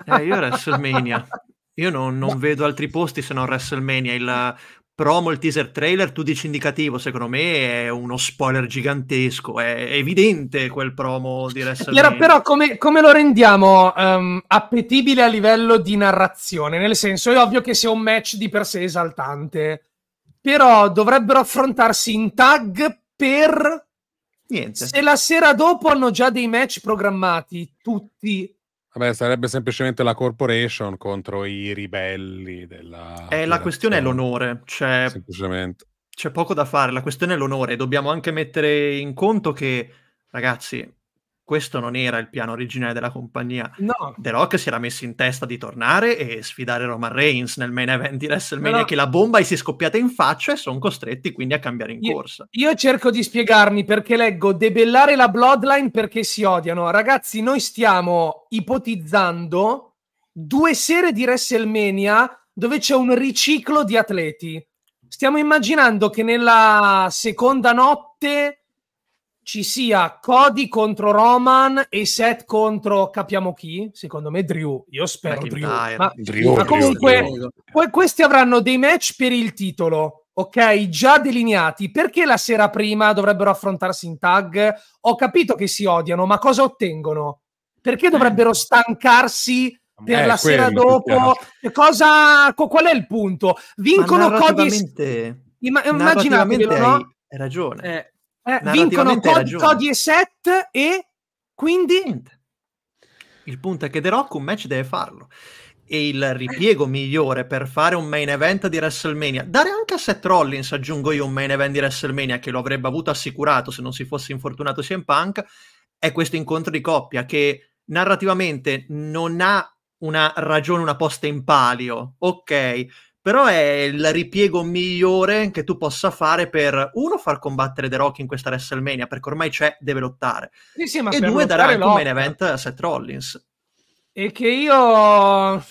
eh, io WrestleMania. Io non, non vedo altri posti se non WrestleMania. Il, promo, il teaser trailer, tu dici indicativo, secondo me è uno spoiler gigantesco, è evidente quel promo di WrestleMania. Però come, come lo rendiamo um, appetibile a livello di narrazione? Nel senso, è ovvio che sia un match di per sé esaltante, però dovrebbero affrontarsi in tag per... Niente. Se la sera dopo hanno già dei match programmati, tutti Beh, sarebbe semplicemente la corporation contro i ribelli della... Eh, la questione è l'onore, cioè... Semplicemente. C'è poco da fare, la questione è l'onore. Dobbiamo anche mettere in conto che, ragazzi, questo non era il piano originale della compagnia. No. The Rock si era messo in testa di tornare e sfidare Roman Reigns nel main event di WrestleMania, Però... che la bomba gli si è scoppiata in faccia e sono costretti quindi a cambiare in io, corsa. Io cerco di spiegarmi perché leggo debellare la Bloodline perché si odiano. Ragazzi, noi stiamo ipotizzando due sere di WrestleMania dove c'è un riciclo di atleti. Stiamo immaginando che nella seconda notte ci sia Cody contro Roman e Seth contro capiamo chi? Secondo me Drew, io spero Drew. Ma, Drew, ma, comunque Drew, questi avranno dei match per il titolo, ok? Già delineati, perché la sera prima dovrebbero affrontarsi in tag? Ho capito che si odiano, ma cosa ottengono? Perché eh. dovrebbero stancarsi per eh, la quello, sera dopo? Cosa, qual è il punto? Vincono Cody e... Imma- immaginatevelo, no? Hai ragione. Eh, eh, vincono Cody, Cody e Seth e quindi... Niente. Il punto è che The Rock un match deve farlo. E il ripiego migliore per fare un main event di WrestleMania, dare anche a Seth Rollins, aggiungo io, un main event di WrestleMania che lo avrebbe avuto assicurato se non si fosse infortunato CM Punk, è questo incontro di coppia che narrativamente non ha una ragione, una posta in palio. Ok, però è il ripiego migliore che tu possa fare per uno far combattere The Rock in questa WrestleMania perché ormai c'è, deve lottare sì, sì, ma e due darà il main event a Seth Rollins e che io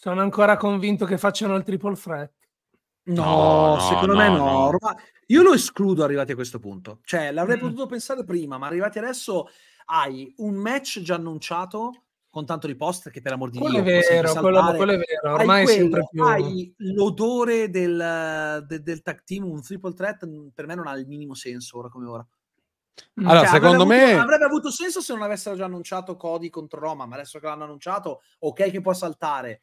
sono ancora convinto che facciano il triple threat no, no secondo no, me no, no. io lo escludo arrivati a questo punto cioè l'avrei mm. potuto pensare prima ma arrivati adesso hai un match già annunciato con tanto di post che per amor di quello Dio è vero, quello, quello, è vero ormai quello, sempre più hai l'odore del, del, del, tag team un triple threat per me non ha il minimo senso ora come ora mm. allora, cioè, secondo avrebbe me avuto, avrebbe avuto senso se non avessero già annunciato Cody contro Roma, ma adesso che l'hanno annunciato, ok che può saltare.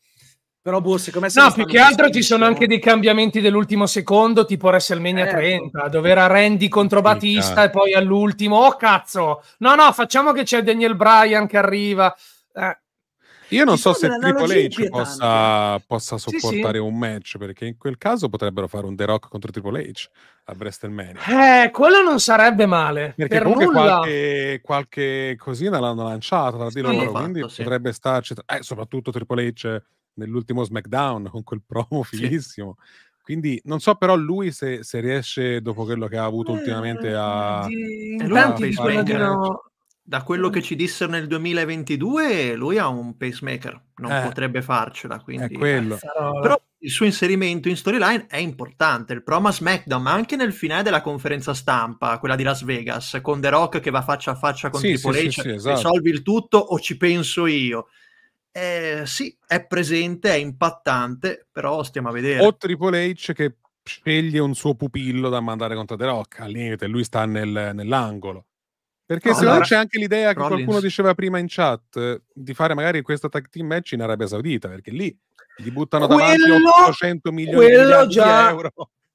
Però boh, secondo me No, più che altro ci sono anche dei cambiamenti dell'ultimo secondo, tipo WrestleMania eh, 30, certo. dove era Randy contro Batista e poi all'ultimo, oh cazzo. No, no, facciamo che c'è Daniel Bryan che arriva. Eh. Io non Ci so se Triple H possa, possa, sopportare sì, sì. un match, perché in quel caso potrebbero fare un The Rock contro Triple H a WrestleMania. Eh, quello non sarebbe male. Perché per comunque qualche, qualche, cosina l'hanno lanciato tra di loro, fatto, quindi sì. potrebbe starci, eh, soprattutto Triple H nell'ultimo SmackDown con quel promo fighissimo. Quindi non so però lui se, se, riesce dopo quello che ha avuto eh, ultimamente a... Eh, a, a fare, da quello che mm. ci dissero nel 2022, lui ha un pacemaker, non eh, potrebbe farcela. Quindi... Eh, però il suo inserimento in storyline è importante. Il promo a SmackDown, ma anche nel finale della conferenza stampa, quella di Las Vegas, con The Rock che va faccia a faccia con sì, Triple sì, H, sì, esatto. risolvi il tutto o ci penso io. Eh, sì, è presente, è impattante, però stiamo a vedere. O Triple H che sceglie un suo pupillo da mandare contro The Rock, al limite lui sta nel, nell'angolo. Perché no, se no c'è anche l'idea che Rollins. qualcuno diceva prima in chat di fare magari questo tag team match in Arabia Saudita, perché lì gli buttano davanti quello, 800 milioni di euro.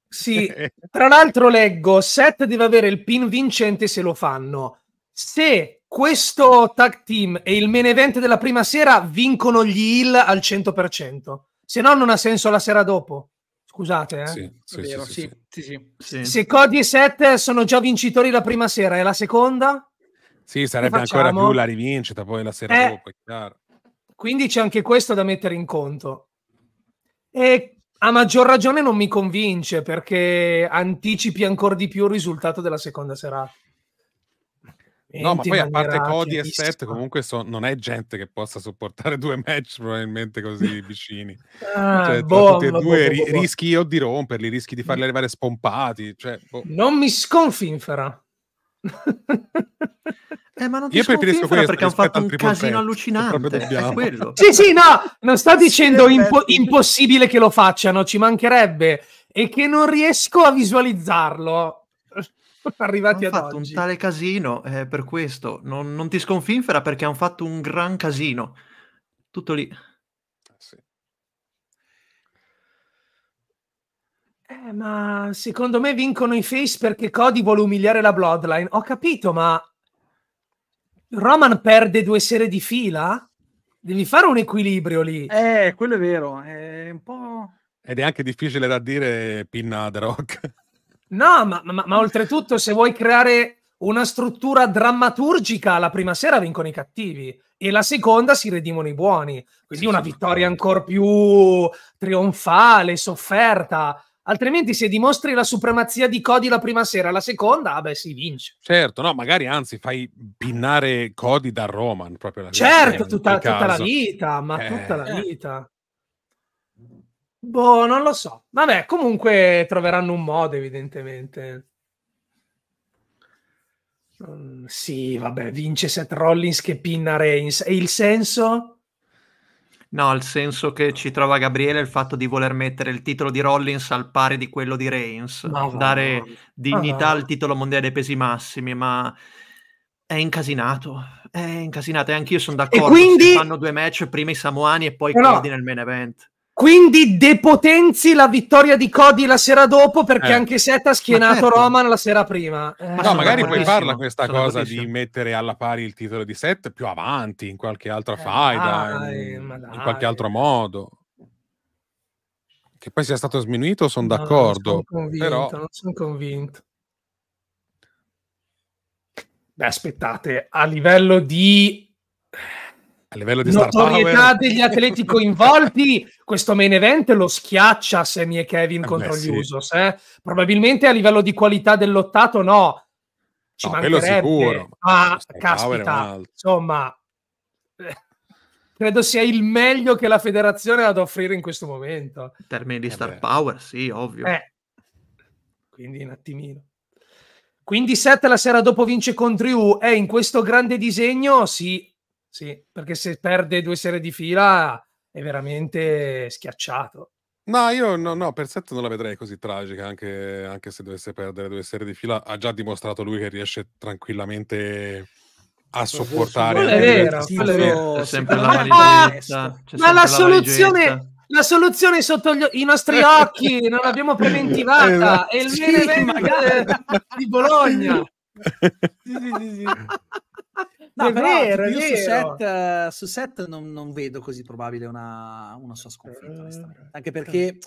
Sì, tra l'altro leggo, Seth deve avere il pin vincente se lo fanno. Se questo tag team e il main event della prima sera vincono gli heal al 100%, se no non ha senso la sera dopo. Scusate, eh. Sì, sì, vero, sì, sì, Se Cody e Seth sono già vincitori la prima sera e la seconda? Sì, sarebbe ancora più la rivincita poi la sera eh, dopo, è chiaro. Quindi c'è anche questo da mettere in conto. E a maggior ragione non mi convince perché anticipi ancora di più il risultato della seconda serata. No, ma poi a parte Cody e Seth, comunque so, non è gente che possa sopportare due match probabilmente così vicini. ah, cioè, boh, tutti e boh, due boh, boh, boh, rischi io di romperli, rischi di mm. farli arrivare spompati. Cioè, boh. non mi sconfinfera. eh, ma non ti Io preferisco questo perché hanno fatto un casino threat, allucinante. sì, sì, no, non sto dicendo impo- impossibile che lo facciano, ci mancherebbe, e che non riesco a visualizzarlo arrivati hanno ad fatto oggi. un tale casino eh, per questo. Non, non, ti sconfinfera perché hanno fatto un gran casino. Tutto lì. Eh, sì. Eh, ma secondo me vincono i face perché Cody vuole umiliare la Bloodline. Ho capito, ma Roman perde due serie di fila? Devi fare un equilibrio lì. Eh, quello è vero. È un po'... Ed è anche difficile da dire, pinna The Rock. No, ma, ma, ma oltretutto se vuoi creare una struttura drammaturgica, la prima sera vincono i cattivi e la seconda si redimono i buoni. Quindi una vittoria ancora più trionfale, sofferta. Altrimenti, se dimostri la supremazia di Cody la prima sera, la seconda, vabbè, ah si vince. Certo, no, magari anzi, fai pinnare Cody da Roman proprio la Certo, tutta, tutta, la vita, ma eh. tutta la eh. vita. Boh, non lo so. Vabbè, comunque troveranno un modo, evidentemente. Mm, sì, vabbè, vince Seth Rollins che pinna Reigns. E il senso? No, il senso che ci trova Gabriele è il fatto di voler mettere il titolo di Rollins al pari di quello di Reigns, no, dare no, no. dignità ah. al titolo mondiale dei pesi massimi, ma è incasinato, è incasinato e anch'io sono d'accordo. E quindi... Si fanno due match, prima i samoani e poi no, Cody nel main event. Quindi depotenzi la vittoria di Cody la sera dopo perché eh. anche Seth ha schienato certo. Roman la sera prima. Eh, no, magari puoi farla questa sono cosa di mettere alla pari il titolo di Seth più avanti, in qualche altra eh, faida, dai, in, in qualche altro modo che poi sia stato sminuito sono no, d'accordo non sono convinto, però... non sono convinto. Beh, aspettate a livello di a livello di notorietà degli atleti coinvolti, questo main event lo schiaccia Semi e Kevin eh contro beh, gli sì. Usos. Eh? Probabilmente a livello di qualità dell'ottato no, ci no, mancherebbe. Sicuro. Ma caspita, insomma, credo sia il meglio che la federazione ha da offrire in questo momento. In termini di eh star beh. power, sì, ovvio. Eh. Quindi un attimino. Quindi Seth la sera dopo vince con Drew e eh, in questo grande disegno si sì, perché se perde due serie di fila è veramente schiacciato. No, io no, no, per Seth non la vedrei così tragica, anche, anche, se dovesse perdere due serie di fila. Ha già dimostrato lui che riesce tranquillamente a sopportare. Quello è vero, quello è vero. C'è sempre la valigetta. ma la, soluzione... Valigetta la soluzione sotto gli, i nostri occhi, non l'abbiamo preventivata, è il sì, main di Bologna. sì, sì, sì, sì. No, è però, vero, tipo, io vero. Su, set, su set non, non, vedo così probabile una, una sua sconfitta, eh, eh, Anche perché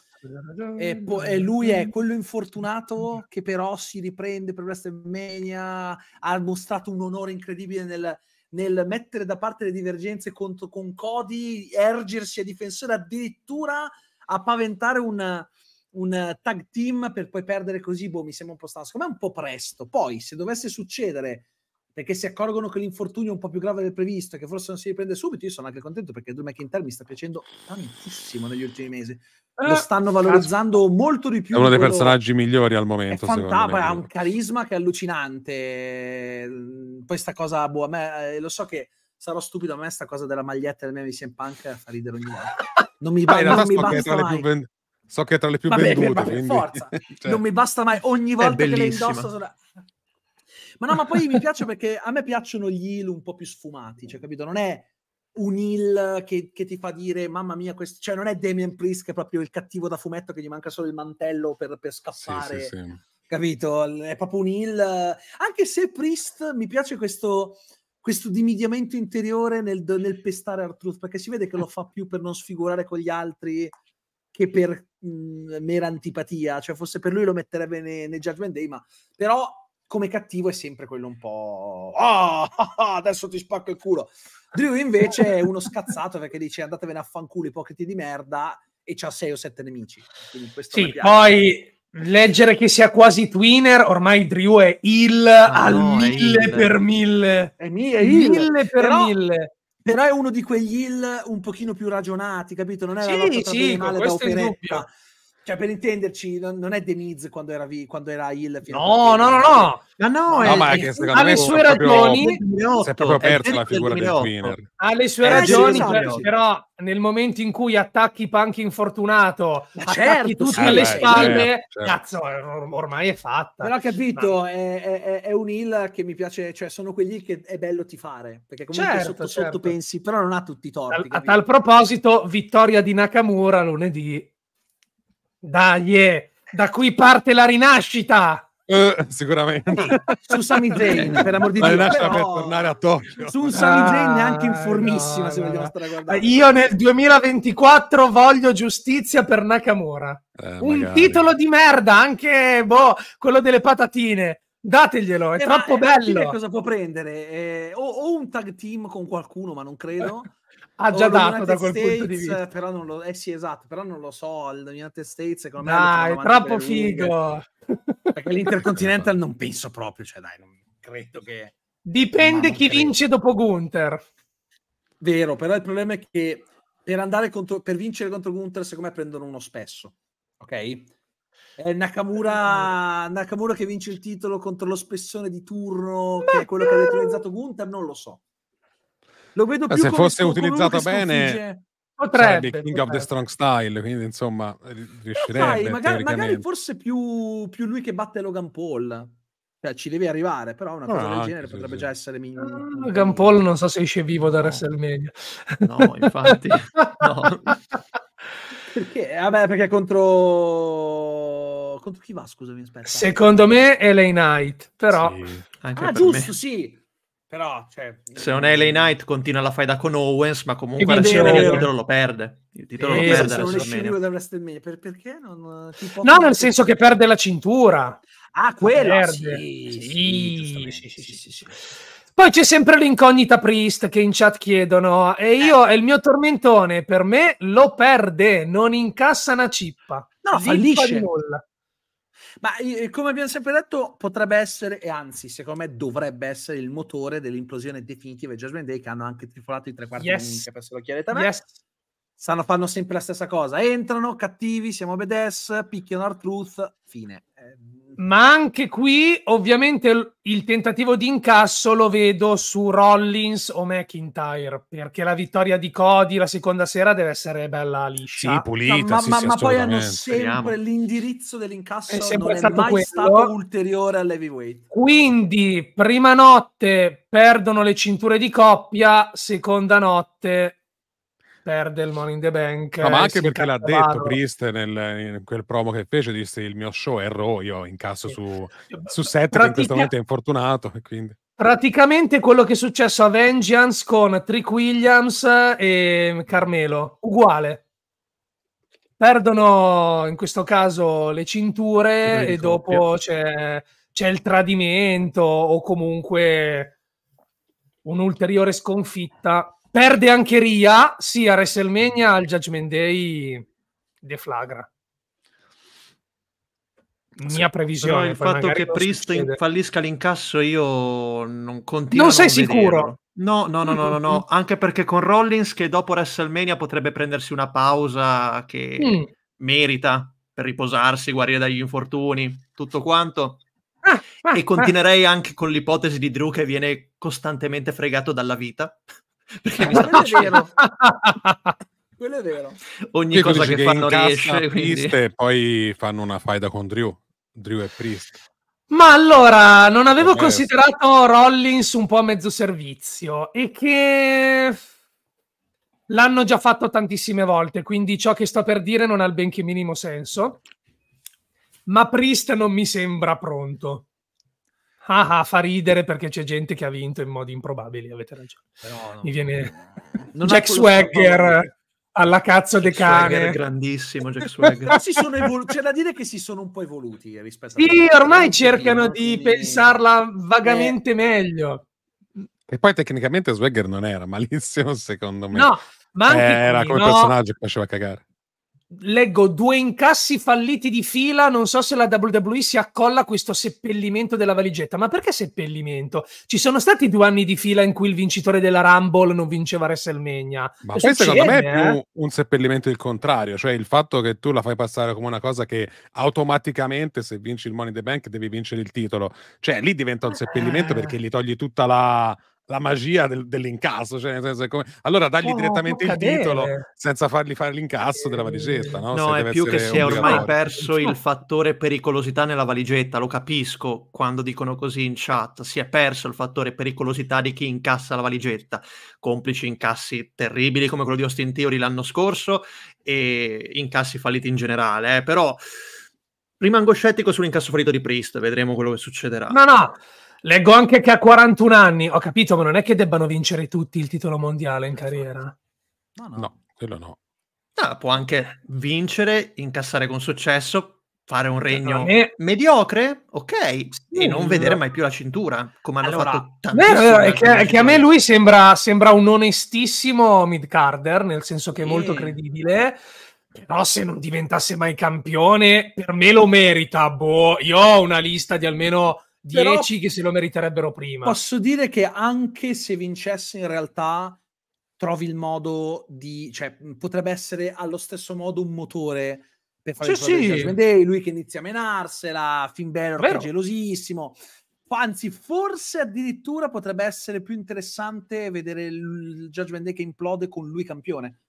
è, eh, è, lui è quello infortunato mm. che però si riprende per WrestleMania, ha mostrato un onore incredibile nel, nel mettere da parte le divergenze contro, con Cody, ergersi a difensore, addirittura a paventare un, un tag team per poi perdere così, boh, mi sembra un po' strano. Secondo me è un po' presto. Poi, se dovesse succedere perché si accorgono che l'infortunio è un po' più grave del previsto e che forse non si riprende subito, io sono anche contento perché Drew McIntyre mi sta piacendo tantissimo negli ultimi mesi. Lo eh, stanno valorizzando molto di più. È uno dei personaggi migliori al momento. È fantastico, ha un carisma che è allucinante. Mhmm, poi questa cosa, boh, a me, eh, lo so che sarò stupido, a me sta cosa della maglietta del meme di Punk fa ridere ogni volta. Non mi, ba- ah, non mi basta mai. Vend- so che è tra le più vabbè, vendute. Vabbè, quindi... forza. cioè... Non mi basta mai. Ogni volta che le indosso sono... Ma no, ma poi mi piace perché a me piacciono gli heal un po' più sfumati, cioè, capito? Non è un heal che, che ti fa dire mamma mia, questo... cioè non è Damien Priest che è proprio il cattivo da fumetto che gli manca solo il mantello per, per scappare. Sì, sì, sì. Capito? È proprio un heal. Anche se Priest mi piace questo questo dimidiamento interiore nel, nel pestare Artruth, perché si vede che lo fa più per non sfigurare con gli altri che per mh, mera antipatia, cioè forse per lui lo metterebbe nei, nei Judgment Day, ma però come cattivo è sempre quello un po'... Oh, adesso ti spacco il culo. Drew invece è uno scazzato perché dice andatevene a fanculo ipocriti di merda e c'ha sei o sette nemici. Sì, poi leggere che sia quasi twinner, ormai Drew è il ah, al no, mille il. per mille. È, mi- è mille per però, mille. Però è uno di quegli il un pochino più ragionati, capito? Non è sì, la lotta sì, male da operetta. Cioè, per intenderci, non, non è Denise quando era, vi, quando era il no, no, no, no, ma no, no è, ma è che secondo ha me le sue ragioni. Si è proprio persa la figura del winner. Ha le sue eh, ragioni, sì, esatto. però nel momento in cui attacchi Punk infortunato, ma attacchi certo, tutti sì, alle eh, spalle, certo. certo. cazzo, ormai è fatta. Però capito, ma... è, è, è, un heel che mi piace, cioè sono quelli che è bello ti fare. perché comunque certo, sotto certo. sotto pensi, però non ha tutti i torti. Al, a tal proposito, vittoria di Nakamura lunedì dai, eh, da qui parte la rinascita. Uh, sicuramente su Sami Zayn per amor di Dio però... per tornare a Tokyo su Sami Zayn ah, neanche informissima no, se vogliamo no. stare a guardare io nel 2024 voglio giustizia per Nakamura eh, un magari. titolo di merda anche boh, quello delle patatine dateglielo è eh, troppo eh, bello cosa può prendere eh, o, o, un tag team con qualcuno ma non credo ha già dato da quel States, punto di vista. Però non lo, eh sì, esatto, però non lo so, il United States secondo dai, me... è troppo figo! Perché l'Intercontinental non penso proprio, cioè dai, non credo che... Dipende chi credo. vince dopo Gunther. Vero, però il problema è che per, andare contro, per vincere contro Gunther, secondo me prendono uno spesso, ok? Nakamura, eh, eh, eh. Nakamura che vince il titolo contro lo spessone di turno, Ma che è quello che ha detronizzato Gunther, non lo so. Lo vedo cioè, più se fosse utilizzato bene potrebbe King potrebbe. of the Strong Style, quindi insomma riuscirebbe. Sai, magari, magari, forse più, più, lui che batte Logan Paul. Cioè, ci deve arrivare, però una cosa no, del ah, genere sì, potrebbe sì. già essere migliore. Uh, ah, Logan Paul non so se esce vivo da no. WrestleMania. No, infatti. no. Perché? Eh, vabbè, perché contro... Contro chi va, scusami, aspetta. Secondo me è Lay Knight, però... Sì. ah, per giusto, me. sì. Però, cioè... Se non è LA Knight, continua la faida con Owens, ma comunque alla fine il titolo lo perde. Il titolo eh, lo perde alla WrestleMania. Da WrestleMania. Per, perché non... No, nel senso che perde la cintura. Ah, quello, sì, sì, sì, sì. Poi c'è sempre l'incognita Priest che in chat chiedono e eh. io è il mio tormentone per me lo perde, non incassa una cippa. No, fallisce. Di nulla. Ma come abbiamo sempre detto, potrebbe essere, e anzi, secondo me dovrebbe essere il motore dell'implosione definitiva di Jasmine Day, che hanno anche trifolato i tre quarti yes. minchia, per se lo chiedete a me. Yes. Sanno, fanno sempre la stessa cosa. Entrano, cattivi, siamo BDS, picchiano Truth, fine. Eh, ma anche qui ovviamente il tentativo di incasso lo vedo su Rollins o McIntyre perché la vittoria di Cody la seconda sera deve essere bella liscia sì, pulita, no, ma, sì, ma, sì, ma poi hanno sempre l'indirizzo dell'incasso è non è stato mai quello. stato ulteriore all'heavyweight quindi prima notte perdono le cinture di coppia seconda notte perde il Money in the Bank. No, ma eh, anche perché l'ha detto Priest nel, in quel promo che fece, disse il mio show è Raw, io incasso sì. su, su Seth Pratica... in questo momento è infortunato. Quindi... Praticamente quello che è successo a Vengeance con Trick Williams e Carmelo, uguale. Perdono in questo caso le cinture e oh, dopo c'è, c'è il tradimento o comunque un'ulteriore sconfitta perde anche Ria, sì, a WrestleMania il Judgment Day deflagra. Mia previsione. Però il fatto che Priest fallisca l'incasso io non continuo. Non sei sicuro? No, no, no, no, no, anche perché con Rollins che dopo WrestleMania potrebbe prendersi una pausa che mm. merita per riposarsi, guarire dagli infortuni, tutto quanto. Ah, ah, e continuerei ah. anche con l'ipotesi di Drew che viene costantemente fregato dalla vita Perché eh, mi sembra vero. Quello è vero. Ogni Quindi cosa che, che fanno riesce. Quindi... e poi fanno una faida con Drew. Drew e Priest. Ma allora, non avevo considerato Rollins un po' a mezzo servizio e che l'hanno già fatto tantissime volte, quindi ciò che sto per dire non ha il benché minimo senso. Ma Priest non mi sembra pronto ah, ah, fa ridere perché c'è gente che ha vinto in modi improbabili, avete ragione. Però, no, Mi viene non Jack Swagger alla cazzo de cane. grandissimo Jack Swagger. evol- c'è da dire che si sono un po' evoluti rispetto a... Sì, ormai cercano di pensarla vagamente eh. meglio. E poi tecnicamente Swagger non era malissimo, secondo me. No, ma anche era come no. personaggio che faceva cagare leggo due incassi falliti di fila, non so se la WWE si accolla a questo seppellimento della valigetta, ma perché seppellimento? Ci sono stati due anni di fila in cui il vincitore della Rumble non vinceva WrestleMania. Ma poi secondo me è più eh? un seppellimento il contrario, cioè il fatto che tu la fai passare come una cosa che automaticamente se vinci il Money in the Bank devi vincere il titolo. Cioè lì diventa un seppellimento eh. perché gli togli tutta la la magia del, dell'incasso. Cioè, nel senso, come... Allora dagli oh, direttamente il titolo senza fargli fare l'incasso della valigetta. No, eh, no è più che si è ormai perso il fattore pericolosità nella valigetta. Lo capisco quando dicono così in chat. Si è perso il fattore pericolosità di chi incassa la valigetta. Complici incassi terribili come quello di Austin Theory l'anno scorso e incassi falliti in generale. Eh. Però rimango scettico sull'incasso fallito di Priest. Vedremo quello che succederà. No, no Leggo anche che ha 41 anni. Ho capito, ma non è che debbano vincere tutti il titolo mondiale in carriera. No, no, no quello no. no. Ah, può anche vincere, incassare con successo, fare un cioè, regno me... mediocre, ok, sì, e non vedere mai più la cintura, come hanno allora, fatto tantissimi. Vero, è che, è che, a me lui sembra, sembra un onestissimo mid-carder, nel senso che è molto e... credibile, però se non diventasse mai campione, per me lo merita, boh, io ho una lista di almeno 10 che se lo meriterebbero prima. Posso dire che anche se vincesse in realtà trovi il modo di... cioè potrebbe essere allo stesso modo un motore per fare cioè, il sì. Day, lui che inizia a menarsela, Finn Balor Vero. che è gelosissimo. Anzi, forse addirittura potrebbe essere più interessante vedere il Judgment Day che implode con lui campione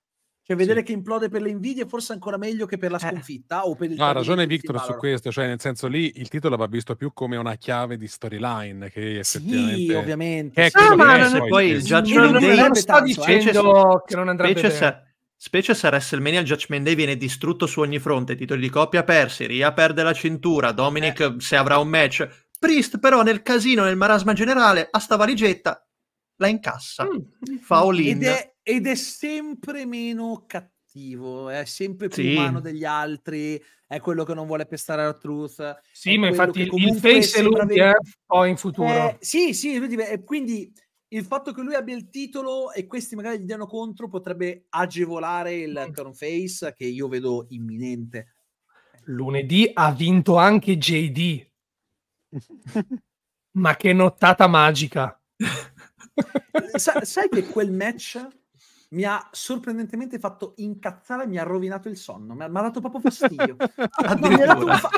cioè, vedere sì. che implode per le invidie forse ancora meglio che per la eh. sconfitta. Eh. O per il ha ragione Victor su questo. Cioè, nel senso lì il titolo va visto più come una chiave di storyline che effettivamente. Sì, ovviamente. È sì, no, ma non è poi il Judgment Day. Non sto eh, cioè, dicendo che non andrebbe specie bene. Se, specie se WrestleMania il Judgment Day viene distrutto su ogni fronte. Titoli di coppia persi, Ria perde la cintura, Dominic eh. se avrà un match. Priest però nel casino, nel marasma generale, a sta valigetta la incassa. Mm. Fa all ed è sempre meno cattivo, è sempre più sì. umano degli altri, è quello che non vuole pestare la truth. Sì, ma infatti il face è lui, eh, poi in futuro. Eh, sì, sì, quindi il fatto che lui abbia il titolo e questi magari gli diano contro potrebbe agevolare il mm. turn face che io vedo imminente. Lunedì ha vinto anche JD. ma che nottata magica! Sa- sai che quel match mi ha sorprendentemente fatto incazzare, mi ha rovinato il sonno, mi ha, mi ha dato proprio fastidio. ah, no, dato fa-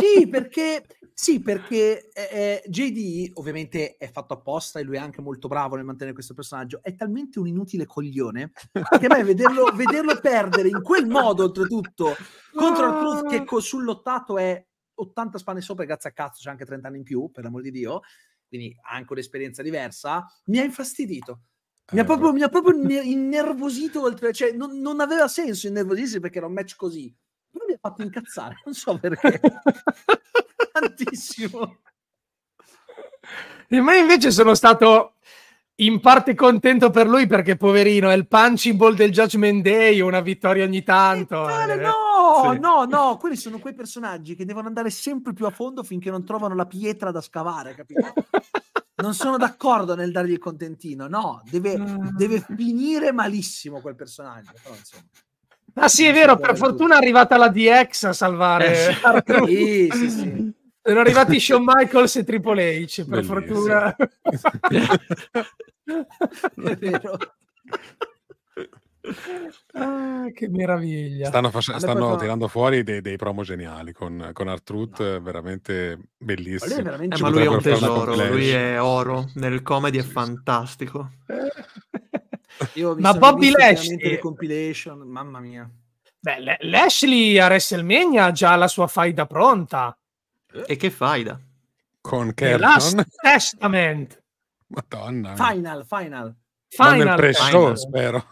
sì, perché, sì, perché eh, eh JD ovviamente è fatto apposta e lui è anche molto bravo nel mantenere questo personaggio, è talmente un inutile coglione che a me vederlo, vederlo perdere in quel modo, oltretutto, contro il Proof che co- lottato è 80 spanne sopra, grazie a cazzo c'è anche 30 anni in più, per l'amor di Dio, quindi ha anche un'esperienza diversa, mi ha infastidito mi ha ah, proprio, mi ha proprio innervosito oltre, cioè non, non, aveva senso innervosirsi perché era un match così, però mi ha fatto incazzare, non so perché. Tantissimo. E me invece sono stato in parte contento per lui perché poverino è il punching ball del Judgment Day, una vittoria ogni tanto. Tale, eh, eh. no, sì. no, no, quelli sono quei personaggi che devono andare sempre più a fondo finché non trovano la pietra da scavare, capito? non sono d'accordo nel dargli il contentino. No, deve, mm. deve finire malissimo quel personaggio. Però, insomma. Ah sì, è vero, per fortuna è arrivata la DX a salvare. Eh, sì, sì, sì. Sono arrivati Shawn Michaels e Triple H, per Bellissimo. fortuna. è vero. Ah, che meraviglia. Stanno, face- stanno facciamo... tirando fuori dei, dei, promo geniali con, con Artrud, no. veramente bellissimo. Ma lui, veramente... Eh, ma lui è un tesoro, lui è oro, nel comedy è fantastico. Sì. Eh. ma Bobby Lashley... Compilation, mamma mia. Beh, Lashley a WrestleMania ha già la sua faida pronta. Eh. E che faida? Con The Last Testament. Madonna. Final, final. Final. Non pre-show, final. spero.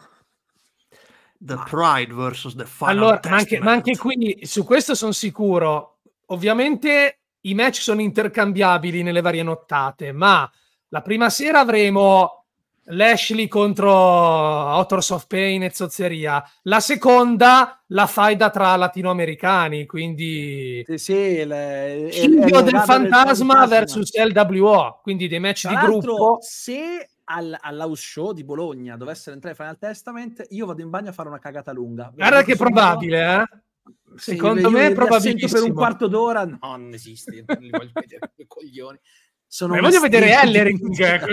The Pride vs. The Final allora, ma anche, ma anche qui, su questo sono sicuro, ovviamente i match sono intercambiabili nelle varie nottate, ma la prima sera avremo Lashley contro Authors of Pain e Zozzeria, la seconda la faida tra latinoamericani, quindi sì, sì, le, Ciglio del, del fantasma versus LWO, quindi dei match tra di gruppo. Se al, all'house show di Bologna dovessero entrare Final Testament, io vado in bagno a fare una cagata lunga. Guarda che probabile, eh? io... eh? Secondo sì, me è probabilissimo. Per un quarto d'ora non esiste, non li voglio vedere, coglioni. Sono Ma voglio vedere Ellering,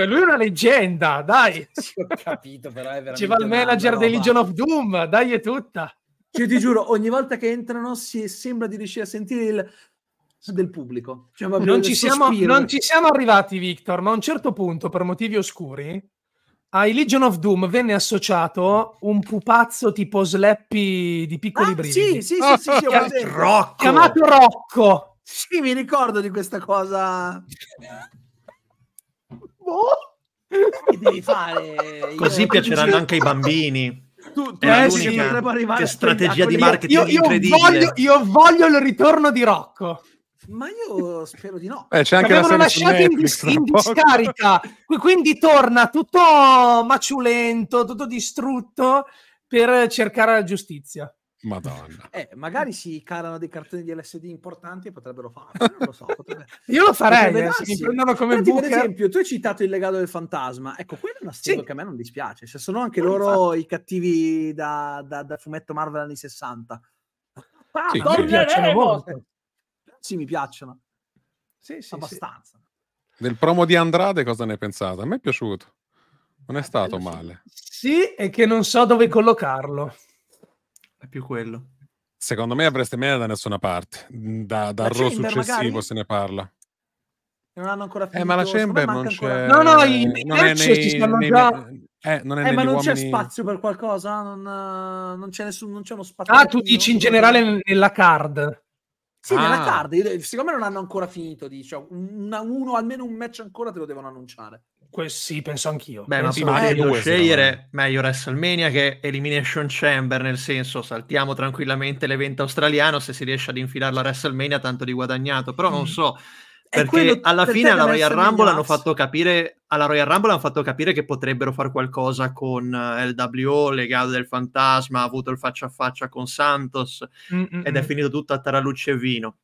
lui è una leggenda, dai. Sì, ho capito, però è veramente Ci va il manager di Legion of Doom, dai è tutta. Io ti giuro, ogni volta che entrano si sembra di riuscire a sentire il del pubblico. Cioè, non, ci siamo, non, ci siamo, arrivati, Victor, ma a un certo punto, per motivi oscuri, ai Legion of Doom venne associato un pupazzo tipo Slappy di piccoli ah, brividi. Sì, sì, sì, ah, sì, sì chiam- Rocco. chiamato Rocco. Sì, mi ricordo di questa cosa. boh. Che devi fare? Così Io... piaceranno anche i bambini tu, tu eh, sì, che strategia di marketing io, io incredibile. Voglio, io voglio il ritorno di Rocco. Ma io spero di no. Eh, c'è anche L'avevano la lasciato in, dis- in discarica, quindi torna tutto maciulento, tutto distrutto per cercare la giustizia. Madonna. Eh, magari si calano dei cartoni di LSD importanti e potrebbero farlo, non lo so. Potrebbe... Io lo farei, eh, se mi prendono come Senti, Per esempio, tu hai citato Il legato del fantasma. Ecco, quello è una storia sì. che a me non dispiace. Se cioè, sono anche non loro i cattivi da, da, da, fumetto Marvel anni 60. Ah, sì, torneremo! Sì sì, mi piacciono. Sì, sì, Abbastanza. Sì. Del promo di Andrade cosa ne pensate? A me è piaciuto. Non è eh, stato eh, male. Sì, e che non so dove collocarlo. È più quello. Secondo me avreste meno da nessuna parte. Da, dal Raw successivo magari? se ne parla. Non hanno ancora finito. Eh, ma la Chamber non c'è. Ancora... No, no, i non è nei, ci stanno nei, già. Eh, non è eh, ma non uomini... c'è spazio per qualcosa? Non, eh, non, c'è nessun, non c'è uno spazio. Ah, tu dici in generale nella card. Sì, ah. nella card. Secondo me non hanno ancora finito. dice, Una, uno, almeno un match ancora te lo devono annunciare. Que- sì, penso anch'io. Beh, penso ma prima di scegliere meglio WrestleMania che Elimination Chamber, nel senso saltiamo tranquillamente l'evento australiano se si riesce ad infilare la WrestleMania tanto di guadagnato, però mm. non so perché alla per fine alla Royal Rumble hanno fatto capire alla Royal Rumble hanno fatto capire che potrebbero fare qualcosa con eh, LWO, legato del fantasma, ha avuto il faccia a faccia con Santos mm mm ed è mm. finito tutto a Taralucce e vino.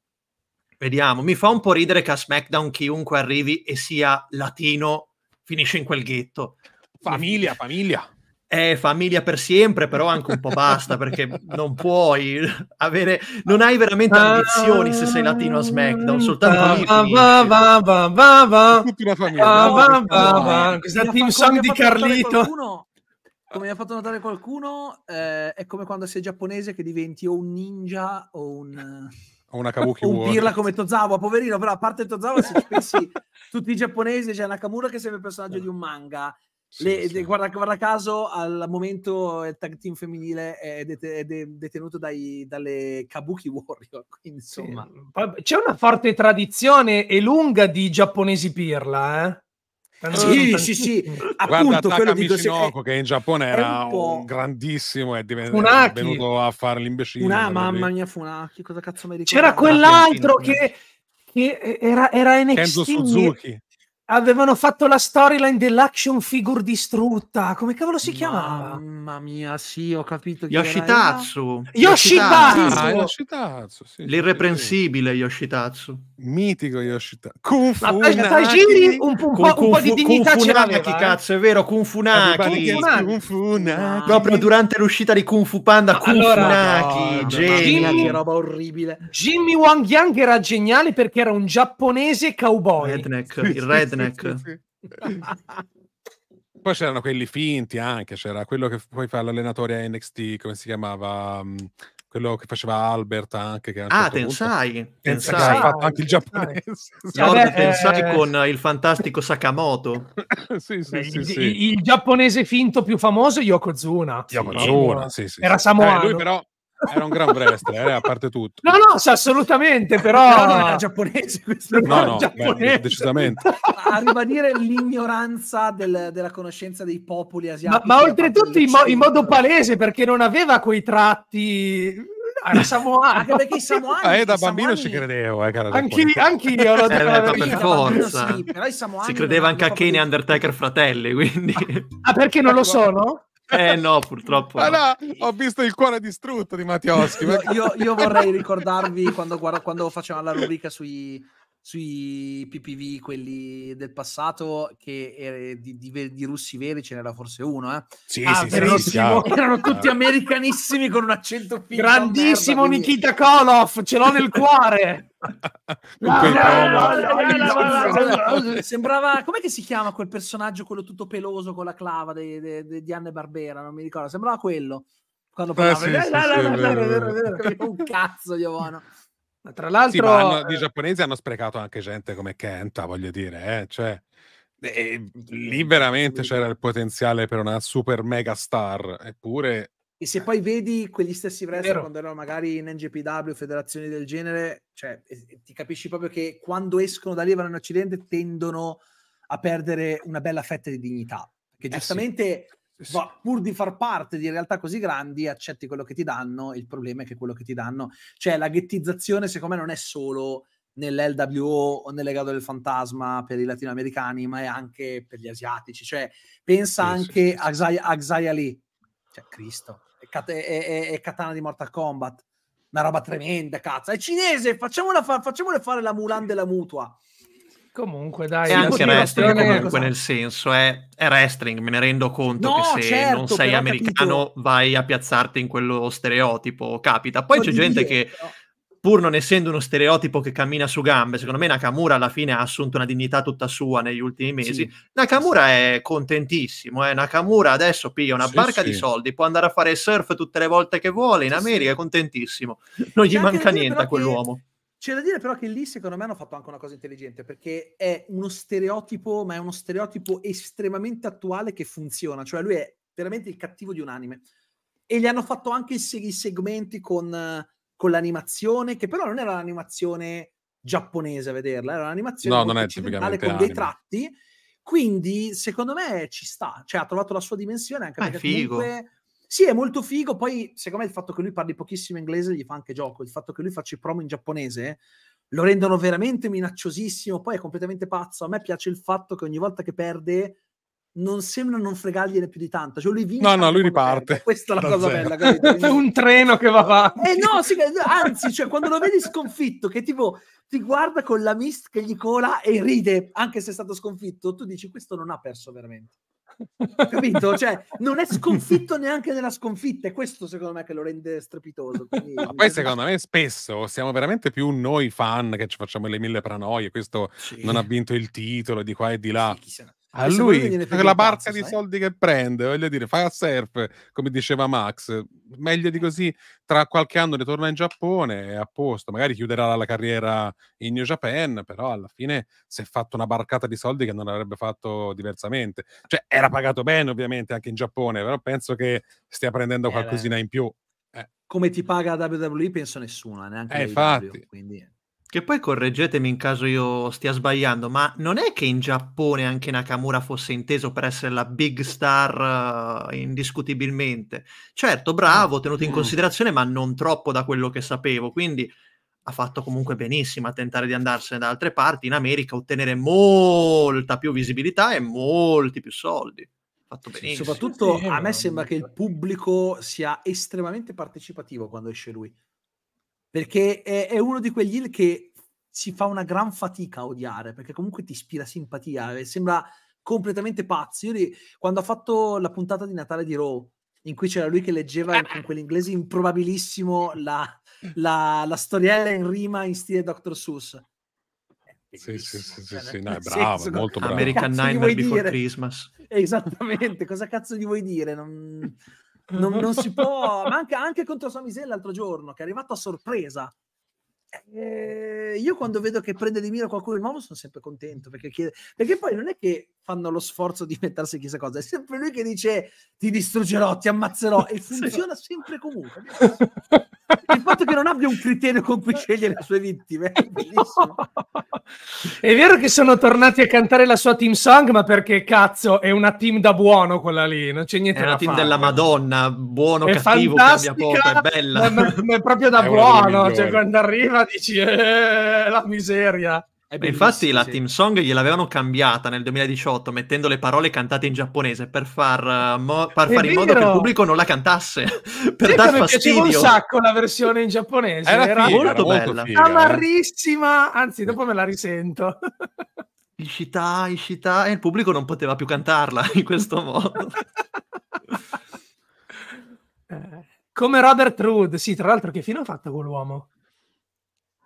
Vediamo, mi fa un po' ridere che a SmackDown chiunque arrivi e sia latino finisce in quel ghetto. Famiglia, famiglia è famiglia per sempre, però anche un po' basta perché non puoi avere, non hai veramente ambizioni se sei latino a SmackDown, soltanto va, va, va, va, va, va. Tutti la famiglia. Va, va, va, va. Questa team song di Carlito come mi ha fatto notare qualcuno, eh, è come quando sei giapponese che diventi o un ninja o un. O una kabuki un pirla come Tozawa, poverino, però a parte Tozawa, se ci pensi, tutti i giapponesi, c'è cioè Nakamura che sembra il personaggio di un manga, sì, le, sì. Le, guarda, guarda, caso, al momento il tag team femminile è, dete, è de, detenuto dai, dalle Kabuki Warrior. Quindi, insomma. Sì. C'è una forte tradizione e lunga di giapponesi pirla, eh? Sì, sì, sì, Appunto, Guarda, quello dico, Shinoko, che in Giappone era un, un grandissimo e è venuto a fare l'imbecille. Una, mamma mia, Funaki, cosa cazzo mi ricordo? C'era quell'altro che, che, era, era NXT. Kenzo Suzuki. Avevano fatto la storyline dell'action figure distrutta. Come cavolo si chiamava? Mamma mia, sì, ho capito. Yoshitatsu. Yoshitatsu. Yoshitatsu. Ah, Yoshitatsu sì, L'irreprensibile Yoshitatsu mitico Yoshitaka. Kung Fu Ma Tajiri un, po', un po', un po di dignità Kung ce l'aveva. Eh? cazzo, è vero, Kung Fu ah, Naki. Kung Fu Proprio durante l'uscita di Kung Fu Panda, Kung allora, Fu Naki, no, genia, che roba orribile. Jimmy Wang Yang era geniale perché era un giapponese cowboy. Redneck, il redneck. Poi c'erano quelli finti anche, c'era quello che poi fa l'allenatore a NXT, come si chiamava... Mm, quello che faceva Albert anche. Che ah, certo Tensai. Tensai. Ha fatto ah, anche il giapponese. Vabbè, eh... con il fantastico Sakamoto. sì, sì, Beh, sì, il, sì. il, giapponese finto più famoso è Yokozuna. Yokozuna, sì, sì. Era Samoano. Eh, lui però era un gran wrestler, eh, a parte tutto. No, no, assolutamente, però... però non era giapponese questo. No, no, giapponese. Beh, decisamente. A ribadire l'ignoranza del, della conoscenza dei popoli asiatici. Ma, ma oltretutto in, mo- in modo palese, perché non aveva quei tratti era samoano anche perché i samoani ah, eh, da bambino samoani... ci credevo eh, cara, anch'io, anch'io lo eh, per forza sì, però i si credeva anche a Kane e Undertaker fratelli quindi ah perché non lo ecco. sono? Eh no, purtroppo. Ah, no. No, ho visto il cuore distrutto di Mattioschi. Perché... Io, io, vorrei ricordarvi quando, guarda, quando facevamo la rubrica sui sui PPV, quelli del passato, che eh, di, di, di, russi veri ce n'era forse uno. Eh? Sì, ah, sì, verissimo. sì, erano tutti americanissimi con un accento figo. Grandissimo merda, Nikita Koloff, ce l'ho nel cuore. Sembrava, come si chiama quel personaggio, quello tutto peloso con la clava di, di, di Anne Barbera? Non mi ricordo, sembrava quello. Quando ah, parlava, eh, sì, sì, un cazzo, Giovanni. Ma tra l'altro... Sì, ma hanno, eh... i giapponesi hanno sprecato anche gente come Kenta, voglio dire, eh? cioè, eh, lì veramente c'era il potenziale per una super mega star, eppure... E se poi vedi quegli stessi wrestler quando erano magari in NGPW, federazioni del genere, cioè, ti capisci proprio che quando escono da lì vanno in Occidente tendono a perdere una bella fetta di dignità. Che eh giustamente sì sì. ma pur di far parte di realtà così grandi accetti quello che ti danno, il problema è che quello che ti danno, cioè la ghettizzazione secondo me non è solo nell'LWO o nel legato del fantasma per i latinoamericani, ma è anche per gli asiatici, cioè pensa sì, anche sì, a, Xaya, a Xaya Lee, cioè Cristo, è, cat- è, è, è Katana di Mortal Kombat, una roba tremenda, cazzo, è cinese, facciamola, fa- facciamola fare la Mulan della mutua. Comunque, dai, è anche wrestling, comunque, cosa... nel senso è, è, wrestling. Me ne rendo conto no, che se certo, non sei americano capito. vai a piazzarti in quello stereotipo. Capita. Poi Oddio, c'è gente che. Però pur non essendo uno stereotipo che cammina su gambe, secondo me Nakamura alla fine ha assunto una dignità tutta sua negli ultimi mesi. Sì, Nakamura sì. è contentissimo, eh? Nakamura adesso piglia una sì, barca di soldi, può andare a fare surf tutte le volte che vuole in America, è contentissimo. Non gli manca niente a quell'uomo. Che c'è da dire però che lì secondo me hanno fatto anche una cosa intelligente perché è uno stereotipo, ma è uno stereotipo estremamente attuale che funziona, cioè lui è veramente il cattivo di un anime. E gli hanno fatto anche i segmenti con, con l'animazione, che però non era l'animazione giapponese a vederla, era un'animazione no, non con anime. dei tratti. Quindi secondo me ci sta, cioè ha trovato la sua dimensione anche ma perché figo. comunque sì, è molto figo. Poi, secondo me, il fatto che lui parli pochissimo inglese gli fa anche gioco. Il fatto che lui faccia i promo in giapponese lo rendono veramente minacciosissimo. Poi è completamente pazzo. A me piace il fatto che ogni volta che perde non sembra non fregargliene più di tanto. Cioè, lui vince. No, no, lui riparte. Perde. Questa è la cosa zero. bella. È un treno che va avanti. Eh no, sì, anzi, cioè, quando lo vedi sconfitto, che tipo ti guarda con la mist che gli cola e ride, anche se è stato sconfitto, tu dici questo non ha perso veramente capito? Cioè, non è sconfitto neanche nella sconfitta, è questo secondo me che lo rende strepitoso. Quindi... Ma poi secondo me spesso siamo veramente più noi fan che ci facciamo le mille paranoie, questo sì. non ha vinto il titolo di qua e di là. Sì, a lui, per la barca di soldi che prende, voglio dire, fai a surf, come diceva Max. Meglio di così, tra qualche anno ritorna in Giappone, è a posto. Magari chiuderà la carriera in New Japan, però alla fine si è fatto una barcata di soldi che non avrebbe fatto diversamente. Cioè, era pagato bene ovviamente anche in Giappone, però penso che stia prendendo eh, qualcosina in più. Eh. Come ti paga la WWE penso nessuna, eh, neanche eh, infatti. Quindi... Che poi correggetemi in caso io stia sbagliando, ma non è che in Giappone anche Nakamura fosse inteso per essere la big star uh, indiscutibilmente. Certo, bravo, tenuto in mm. considerazione, ma non troppo da quello che sapevo, quindi ha fatto comunque benissimo a tentare di andarsene da altre parti in America, ottenere molta più visibilità e molti più soldi. Fatto benissimo. Soprattutto a me sembra che il pubblico sia estremamente partecipativo quando esce lui perché è, è uno di quegli heel che si fa una gran fatica a odiare, perché comunque ti ispira simpatia, e sembra completamente pazzo. Io li, quando ha fatto la puntata di Natale di Raw, in cui c'era lui che leggeva in, eh. quell'inglese improbabilissimo la, la, la, storiella in rima in stile Dr. Seuss. Eh, sì, sì, sì, sì, cioè, sì. No, è bravo, senso, molto bravo. American Nightmare Before dire? Christmas. Esattamente, cosa cazzo gli vuoi dire? Non non, non si può, ma anche, anche contro Samisella l'altro giorno, che è arrivato a sorpresa. Eh, io quando vedo che prende di mira qualcuno di nuovo sono sempre contento perché, chiede, perché poi non è che fanno lo sforzo di inventarsi chissà cosa, è sempre lui che dice ti distruggerò, ti ammazzerò e funziona sempre comunque. il fatto che non abbia un criterio con cui scegliere le sue vittime eh, è bellissimo. È vero che sono tornati a cantare la sua team song, ma perché cazzo, è una team da buono quella lì, non c'è niente è da fare. È una team della Madonna, buono, è cattivo, cambia poco, è bella. Ma, ma, ma è proprio da è buono, cioè quando arriva dici eh, la miseria. Infatti la sì. team song gliel'avevano cambiata nel 2018 mettendo le parole cantate in giapponese per far, eh, mo- far fare in modo che il pubblico non la cantasse per sì, dar mi fastidio. Mi piaceva un sacco la versione in giapponese, era, era figa, molto era bella. Figa, amarrissima, eh. anzi dopo me la risento. Ishita, Ishita, e il pubblico non poteva più cantarla in questo modo. Eh, come Robert Rood, sì, tra l'altro che fine ha fatto quell'uomo?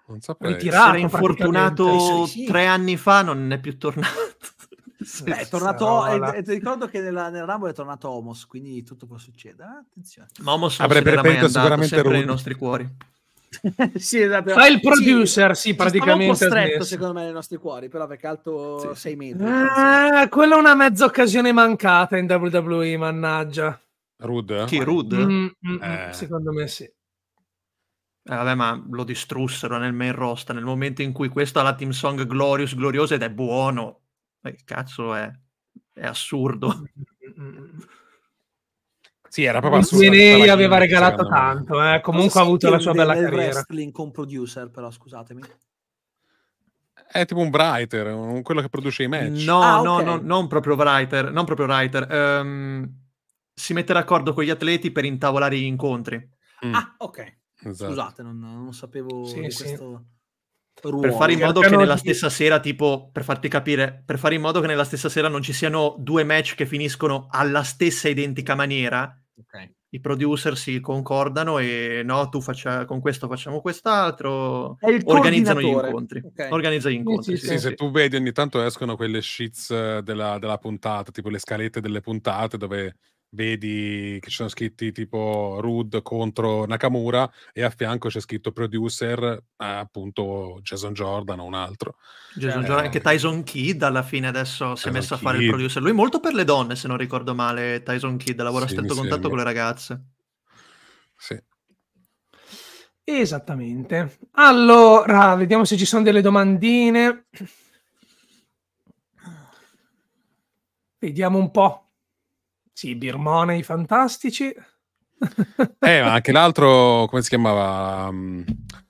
non saprei. Ritirare infortunato tre anni fa non è più tornato. Beh, è tornato, e, e ti ricordo che nella, nel Rumble è tornato Homos, quindi tutto può succedere. Eh, attenzione. Ma Homos avrebbe preferito sicuramente sempre nei nostri cuori. sì, esatto. Fa il producer, sì, sì praticamente. È un po' stretto, secondo me, nei nostri cuori, però perché alto 6 sì. metri. Ah, quella è una mezza occasione mancata in WWE, mannaggia. Rude? Chi, Rude? Mm, mm, mm eh. Secondo me sì. Eh, vabbè, ma lo distrussero nel main roster nel momento in cui questo ha la team song Glorious, gloriosa ed è buono. Il eh, cazzo è, è assurdo. Mm, mm, mm, sì, era proprio assurdo. Zenei aveva regalato tanto, eh. comunque ha avuto la sua bella carriera. wrestling con producer, però scusatemi. È tipo un writer, quello che produce i match. No, ah, no, okay. no, non proprio writer, non proprio writer. Um, si mette d'accordo con gli atleti per intavolare gli incontri. Mm. Ah, ok. Esatto. Scusate, non, non sapevo sì, questo. Sì. Ruolo. Per fare in modo che nella stessa sera, tipo, per farti capire, per fare in modo che nella stessa sera non ci siano due match che finiscono alla stessa identica maniera, okay. i producer si concordano e no, tu faccia, con questo facciamo quest'altro, organizzano gli incontri. Okay. Organizza gli incontri. Sì, sì, sì, sì, se tu vedi ogni tanto escono quelle sheets eh, della, della puntata, tipo le scalette delle puntate dove vedi che ci sono scritti tipo Rude contro Nakamura e a fianco c'è scritto producer eh, appunto Jason Jordan o un altro Jason cioè, eh, Jordan anche Tyson Kidd alla fine adesso si Tyson è messo Kidd. a fare il producer lui molto per le donne se non ricordo male Tyson Kidd lavora a stretto contatto sembra. con le ragazze sì esattamente allora vediamo se ci sono delle domandine vediamo un po' Sì, Birmonei fantastici. eh, ma anche l'altro, come si chiamava? Mm,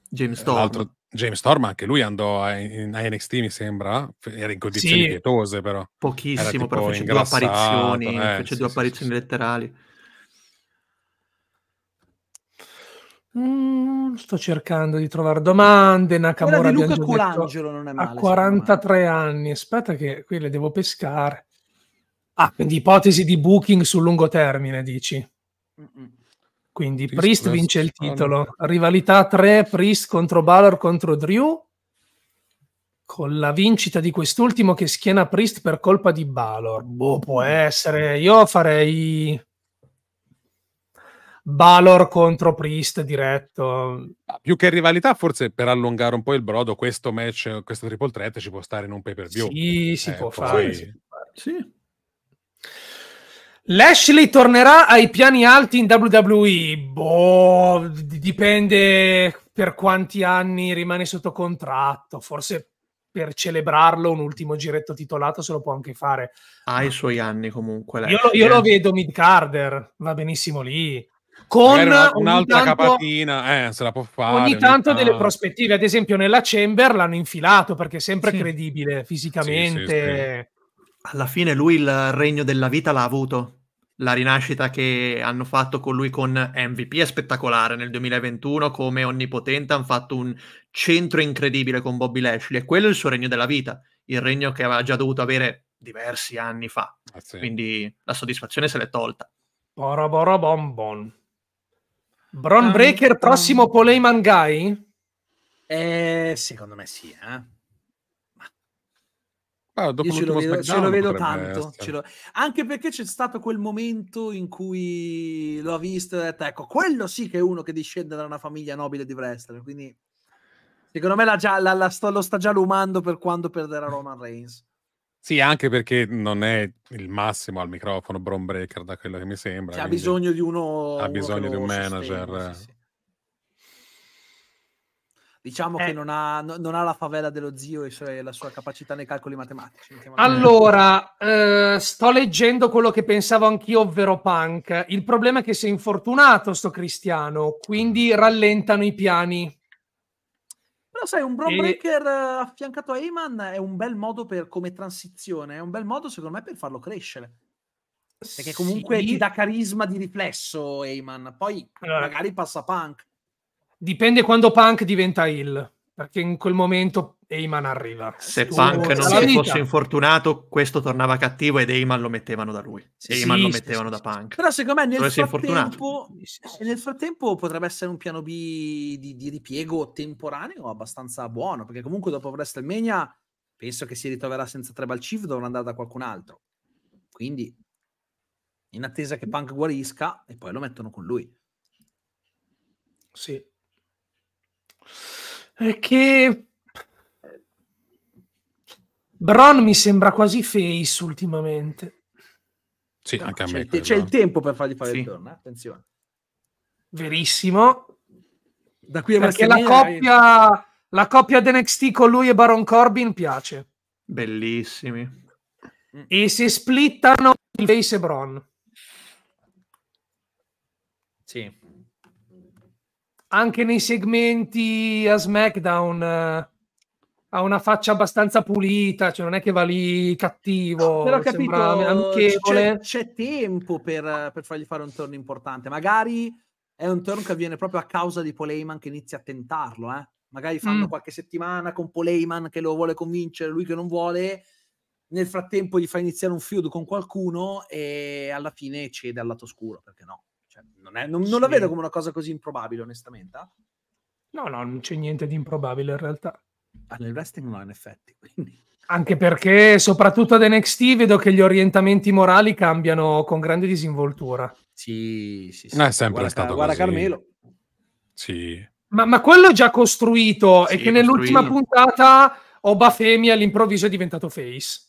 James Storm. James Storm, anche lui andò a, in, NXT, mi sembra. Era in condizioni sì, pietose, però. Pochissimo, però fece due apparizioni, eh, fece sì, due sì, apparizioni letterali. Mm, sto cercando di trovare domande. Nakamura Quella di Luca Colangelo non è male. A 43 anni, aspetta che qui le devo pescare. Ah, quindi ipotesi di booking sul lungo termine, dici? Quindi Priest, Priest vince il titolo. Strano. Rivalità 3, Priest contro Balor contro Drew. Con la vincita di quest'ultimo che schiena Priest per colpa di Balor. Boh, può essere. Io farei Balor contro Priest diretto. Ah, più che rivalità, forse per allungare un po' il brodo, questo match, questo triple threat ci può stare in un pay per view. Sì, eh, si può poi... fare. Sì. Lashley tornerà ai piani alti in WWE? Boh, dipende per quanti anni rimane sotto contratto. Forse per celebrarlo un ultimo giretto titolato se lo può anche fare. Ha i suoi anni comunque. Io lo, io lo eh. vedo mid carder, va benissimo lì. Con un'altra tanto, capatina, eh, se la può fare. Ogni, ogni tanto, tanto, delle prospettive, ad esempio nella Chamber l'hanno infilato perché è sempre sì. credibile fisicamente. Sì, sì, alla fine lui il regno della vita l'ha avuto. La rinascita che hanno fatto con lui con MVP è spettacolare. Nel 2021, come onnipotente, hanno fatto un centro incredibile con Bobby Lashley. E quello è il suo regno della vita, il regno che aveva già dovuto avere diversi anni fa. Ah, sì. Quindi la soddisfazione se l'è tolta. Bora bora bon bon. Bron ehm, Breaker, ehm, prossimo Poleyman Guy? Eh, secondo me sì, eh. Ah, dopo Io ce lo vedo, ce lo vedo tanto. Lo... Anche perché c'è stato quel momento in cui l'ho visto e ho detto, ecco, quello sì che è uno che discende da una famiglia nobile di wrestler. Quindi, secondo me, la già, la, la sto, lo sta già lumando per quando perderà Roman Reigns. Sì, anche perché non è il massimo al microfono Bron Breaker, da quello che mi sembra. Cioè, ha bisogno di uno. Ha uno di un manager. Sostenga, sì, sì. Diciamo eh. che non ha, non ha, la favela dello zio e cioè, la sua capacità nei calcoli matematici. Allora, eh, sto leggendo quello che pensavo anch'io, ovvero Punk. Il problema è che si è infortunato sto Cristiano, quindi rallentano i piani. Però sai, un Brawl Breaker eh, affiancato a Eman è un bel modo per, come transizione, è un bel modo secondo me per farlo crescere. Perché comunque sì. gli dà carisma di riflesso Eman, poi allora. Eh. magari passa Punk Dipende quando Punk diventa il perché in quel momento Eyman arriva. Se Su, Punk non si fosse infortunato, questo tornava cattivo ed Eyman lo mettevano da lui. Se sì, Eyman sì, lo mettevano sì, da Punk. Però secondo me nel frattempo, eh, nel frattempo, potrebbe essere un piano B di, di, ripiego temporaneo abbastanza buono, perché comunque dopo WrestleMania penso che si ritroverà senza Tribal Chief, dovrà andare da qualcun altro. Quindi in attesa che Punk guarisca e poi lo mettono con lui. Sì, che eh, Bron mi sembra quasi face ultimamente. Sì, anche a me. C'è, c'è il tempo per fargli fare sì. il turno, eh, attenzione. Verissimo. Da qui a Perché la coppia, è... la coppia di NXT con lui e Baron Corbin piace. Bellissimi. E si splittano il face e Bron. Sì anche nei segmenti a SmackDown eh, ha una faccia abbastanza pulita, cioè non è che va lì cattivo, no, però capito, c'è, c'è, tempo per, per, fargli fare un turno importante, magari è un turno che avviene proprio a causa di Poleiman che inizia a tentarlo, eh? magari fanno mm. qualche settimana con Poleiman che lo vuole convincere, lui che non vuole, nel frattempo gli fa iniziare un feud con qualcuno e alla fine cede al lato scuro, perché no? non, è, non, non sì. la vedo come una cosa così improbabile, onestamente. Eh. No, no, non c'è niente di improbabile in realtà. Ah, nel wrestling no, in effetti. Quindi. Anche perché, soprattutto ad NXT, vedo che gli orientamenti morali cambiano con grande disinvoltura. Sì, sì, sì. No, è sempre guarda, stato guarda così. Carmelo. Sì. Ma, ma quello è già costruito sì, e che nell'ultima puntata Obafemi all'improvviso è diventato face.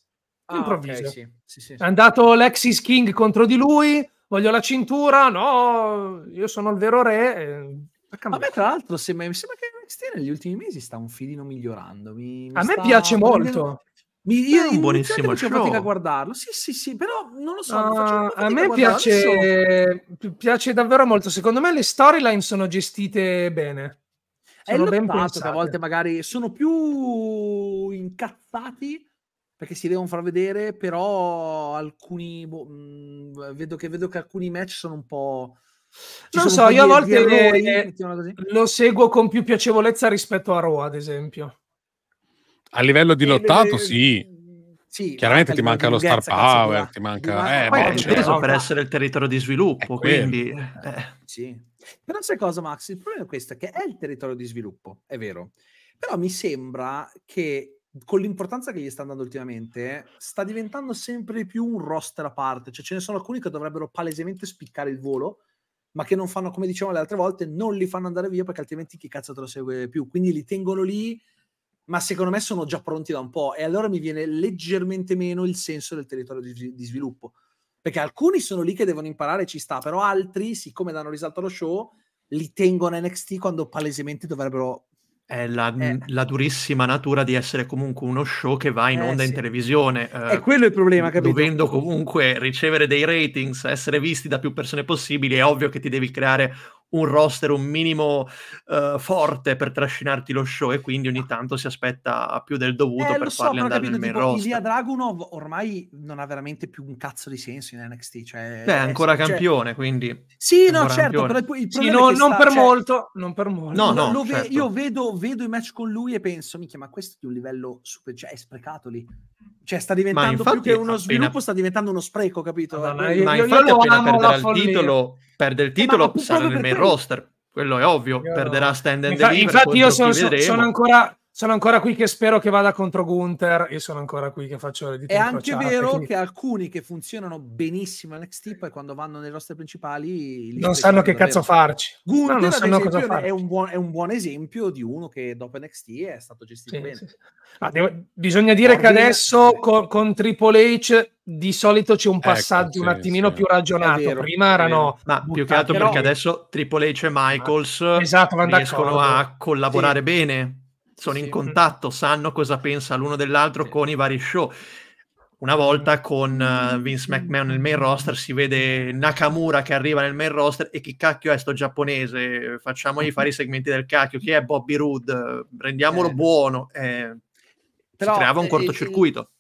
All'improvviso. Ah, okay, sì, sì, sì, È andato Lexis King contro di lui, voglio la cintura, no, io sono il vero re. Eh, a me, tra l'altro, sembra, mi sembra che NXT negli ultimi mesi sta un filino migliorando. Mi, mi a me piace molto. Mi, io Beh, un buonissimo show. Faccio a guardarlo. Sì, sì, sì, però non lo so. No, ah, a me a piace, piace davvero molto. Secondo me le storyline sono gestite bene. Sono è ben pensate. a volte magari sono più incazzati perché si devono far vedere, però alcuni boh, mhmm, vedo, che, vedo, che, alcuni match sono un po'... non so, io a volte errori, eh, lo seguo con più piacevolezza rispetto a Raw, ad esempio. A livello di eh, lottato, eh, sì. Sì, chiaramente ti manca lo star power, ti manca... Ma... Eh, Poi beh, cioè, per essere il territorio di sviluppo, quindi... Eh. Sì. Però sai cosa, Max? Il problema è questo, che è il territorio di sviluppo, è vero. Però mi sembra che con l'importanza che gli sta dando ultimamente, sta diventando sempre più un roster a parte. Cioè, ce ne sono alcuni che dovrebbero palesemente spiccare il volo, ma che non fanno, come dicevamo le altre volte, non li fanno andare via perché altrimenti chi cazzo te lo segue più. Quindi li tengono lì, ma secondo me sono già pronti da un po'. E allora mi viene leggermente meno il senso del territorio di, di sviluppo. Perché alcuni sono lì che devono imparare, ci sta, però altri, siccome danno risalto allo show, li tengono NXT quando palesemente dovrebbero è la, eh. la, durissima natura di essere comunque uno show che va in eh, onda sì. in televisione. E Eh, è il problema, capito? Dovendo comunque ricevere dei ratings, essere visti da più persone possibili, è ovvio che ti devi creare un roster un minimo uh, forte per trascinarti lo show e quindi ogni tanto si aspetta più del dovuto eh, per so, farli andare capito, nel main tipo, roster. Ilya Dragunov ormai non ha veramente più un cazzo di senso in NXT. Cioè, Beh, è ancora cioè... campione, quindi... Sì, no, certo, campione. però il sì, no, non, sta, per cioè... molto, non per molto. No, no, no ve- certo. Io vedo, vedo, i match con lui e penso, minchia, ma questo è di un livello super... Cioè, è sprecato lì. Cioè, sta diventando più che uno appena... sviluppo, sta diventando uno spreco, capito? No, ma io, io, io lo amo la il titolo perde il eh, titolo, eh, sarà nel main roster. Quello è ovvio, no. perderà stand and Infa- Infatti, io sono, sono, ancora, sono ancora qui che spero che vada contro Gunther e sono ancora qui che faccio le dita È anche vero quindi... che alcuni che funzionano benissimo NXT poi quando vanno nei roster principali non sanno che cazzo farci. Gunther no, non cosa farci. È, un buon, è un buon esempio di uno che dopo NXT è stato gestito sì, bene. Sì, sì. Ah, devo... bisogna dire Ordine... che adesso con, con Triple H di solito c'è un ecco, passaggio ecco, un attimino più ragionato. Vero, Prima erano. Ma più che altro però... perché adesso Triple H e ah, Michaels ah, esatto, riescono a collaborare bene sono sì. in contatto, sanno cosa pensa l'uno dell'altro sì. con i vari show. Una volta con eh, Vince McMahon nel main roster si vede Nakamura che arriva nel main roster e chi cacchio è sto giapponese? Facciamogli fare i segmenti del cacchio. Chi è Bobby Roode? Rendiamolo eh. buono. Eh, Però, si creava un eh, cortocircuito.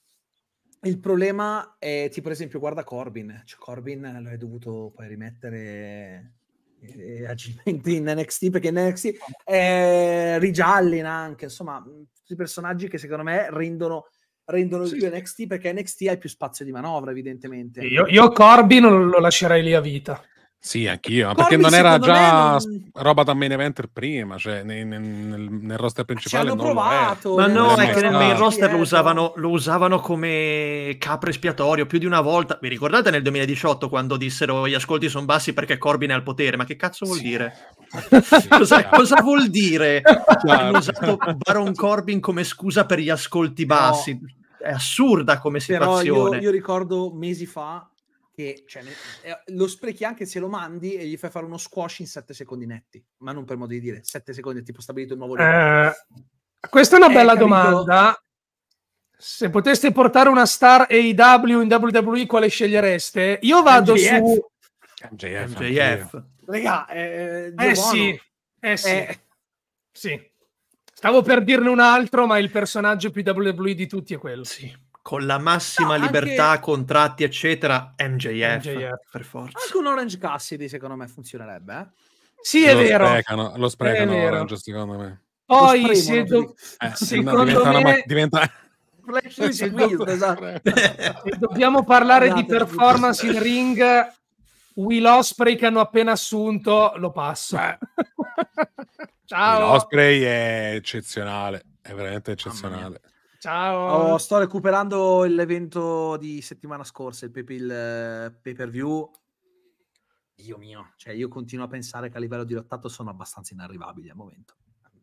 Il, il problema è, tipo, per esempio, guarda Corbin. Cioè, Corbin lo hai dovuto poi rimettere eh, agilmente in NXT perché in NXT eh, rigiallina anche insomma mm, tutti i personaggi che secondo me rendono rendono sì, più NXT perché NXT ha più spazio di manovra evidentemente io, io Corbin lo lascerei lì a vita sì, anch'io, perché non era già non... roba da main eventer prima, cioè nel, nel, nel roster principale. Ci hanno provato. Ma eh, no, è, che nel main roster lo usavano, lo usavano, come capro espiatorio più di una volta. Vi ricordate nel 2018 quando dissero gli ascolti sono bassi perché Corbin è al potere? Ma che cazzo vuol sì. dire? Sì, cosa, cosa, vuol dire? Hanno usato Baron Corbin come scusa per gli ascolti bassi. No. È assurda come situazione. Però io, io ricordo mesi fa che cioè, eh, lo sprechi anche se lo mandi e gli fai fare uno squash in 7 secondi netti, ma non per modo di dire, 7 secondi è tipo stabilito il nuovo eh, questa è una eh, bella capito? domanda. Se poteste portare una star AEW in WWE, quale scegliereste? Io vado MJF. su MJF. MJF. Regà, eh, eh, eh sì, eh sì. sì. Stavo per dirne un altro, ma il personaggio più WWE di tutti è quello. Sì con la massima no, libertà, anche... contratti, eccetera, MJF, MJF, per forza. Anche un Orange Cassidy, secondo me, funzionerebbe. Eh? Sì, è lo vero. Sprecano, lo sprecano è Orange, secondo me. Poi, se do... eh, secondo no, diventa me... Una... Diventa... Esatto. Se, do... esatto. dobbiamo parlare di performance in ring, Will Osprey che hanno appena assunto, lo passo. Ciao. Will Osprey è eccezionale, è veramente eccezionale. Ciao. Oh, sto recuperando l'evento di settimana scorsa, il, pay, il per view. Dio mio, cioè io continuo a pensare che a livello di lottato sono abbastanza inarrivabili al momento.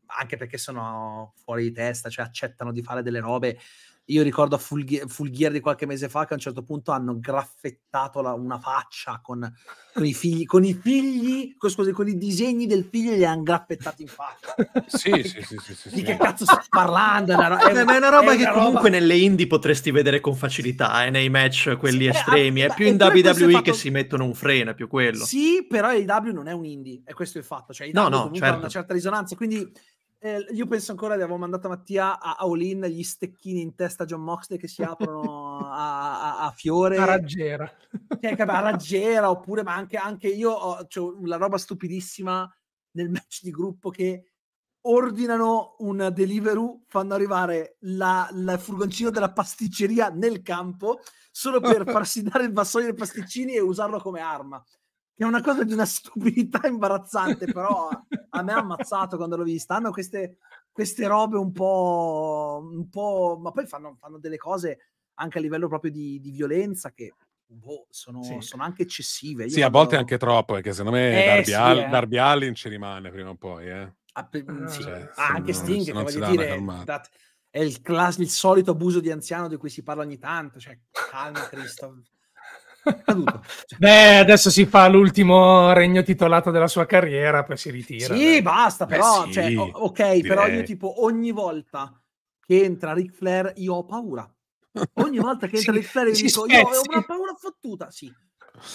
Anche perché sono fuori di testa, cioè accettano di fare delle robe io ricordo a Fulghier, Fulghier di qualche mese fa che a un certo punto hanno graffettato la, una faccia con, con, i figli, con i figli, con, scusi, con i disegni del figlio li hanno graffettati in faccia. Sì, sì, sì, sì, sì, Di che cazzo sto parlando? È una, è, ma è una roba è che una comunque roba... nelle indie potresti vedere con facilità, eh, nei match quelli sì, estremi. È, più in WWE fatto... che si mettono un freno, è più quello. Sì, però il W non è un indie, e questo è il fatto. Cioè, AEW no, no, comunque certo. una certa risonanza, quindi eh, io penso ancora di aver mandato Mattia a Aulin gli stecchini in testa a John Moxley che si aprono a, a, a fiore. A raggiera. Cioè, a raggiera, oppure, ma anche, anche io ho cioè, la roba stupidissima nel match di gruppo che ordinano un delivery, fanno arrivare il furgoncino della pasticceria nel campo solo per farsi dare il vassoio dei pasticcini e usarlo come arma. Che è una cosa di una stupidità imbarazzante, però a me ha ammazzato quando l'ho vista. Hanno queste, queste robe un po', un po', ma poi fanno, fanno delle cose anche a livello proprio di, di violenza che boh, sono, sì. sono, anche eccessive. Io sì, a volte anche troppo, perché secondo me eh, Darby, sì, All- eh. Darby Allin ci rimane prima o poi. Eh. Ah, mm, ah. sì. cioè, ah, anche non, Sting, che voglio dire, dat- è il, clas- il solito abuso di anziano di cui si parla ogni tanto. Cioè, calma, Cristo. Caduto. Beh, adesso si fa l'ultimo regno titolato della sua carriera, poi si ritira. Sì, beh. basta, però, beh, sì, cioè, ok, direi. però io tipo ogni volta che entra Ric Flair io ho paura. Ogni volta che entra sì, Ric Flair io dico, spezzi. io ho una paura fottuta, sì.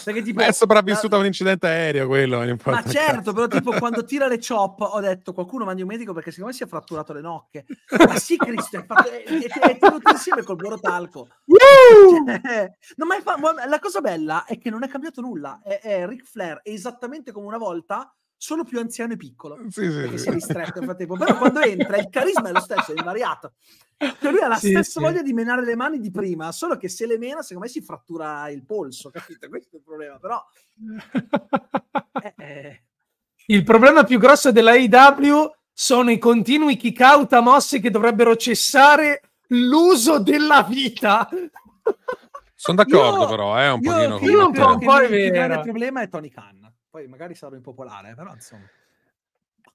Perché tipo, Ma è sopravvissuta a un incidente aereo quello. Ma attaccato. certo, però tipo quando tira le chop ho detto qualcuno mandi un medico perché secondo me si è fratturato le nocche. Ma sì Cristo, è, fatto, è, è, è tenuto insieme col borotalco. cioè, no, ma fa, la cosa bella è che non è cambiato nulla. È, è Ric Flair, è esattamente come una volta solo più anziano e piccolo. Sì, sì, sì. si è ristretto nel frattempo. Però quando entra il carisma è lo stesso, è invariato. Cioè lui ha la sì, stessa sì. voglia di menare le mani di prima, solo che se le mena, secondo me si frattura il polso, capito? Questo è il problema, però... eh, eh. Il problema più grosso della AEW sono i continui kick out a mosse che dovrebbero cessare l'uso della vita. Sono d'accordo io, però, è eh, un io, pochino. Io, io un po' il problema è Tony Khan poi magari sarò impopolare, però insomma.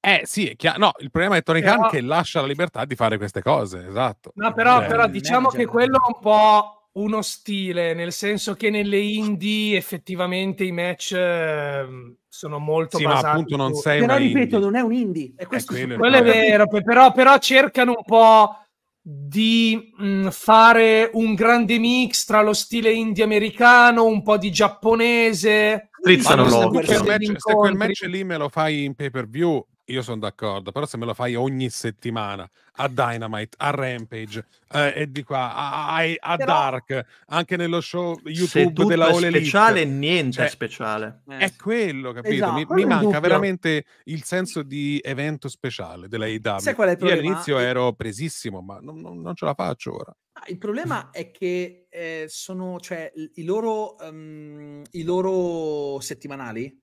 Eh sì, è chiaro. No, il problema è Tony però... Khan che lascia la libertà di fare queste cose, esatto. No, però, cioè, però diciamo che quello è un po' uno stile, nel senso che nelle indie effettivamente i match ehm, sono molto sì, basati. Ma appunto non sei però ripeto, indie. non è un indie. È eh, questo, è quello, quello è vero, però, però cercano un po' di mh, mm, fare un grande mix tra lo stile indie-americano, un po' di giapponese. Strizzano l'occhio. Se, se quel match lì me lo fai in pay per view, io sono d'accordo, però se me lo fai ogni settimana a Dynamite, a Rampage eh, e di qua a, a, a però... Dark, anche nello show YouTube della Ole Elite. speciale, Elite, niente è cioè, speciale. È eh, quello, capito? Esatto, mi, mi manca dubbio. veramente il senso di evento speciale della IW. Sai qual è il problema? Io all'inizio ero presissimo, ma non, non, non ce la faccio ora. Il problema è che eh, sono, cioè, i loro, um, i loro settimanali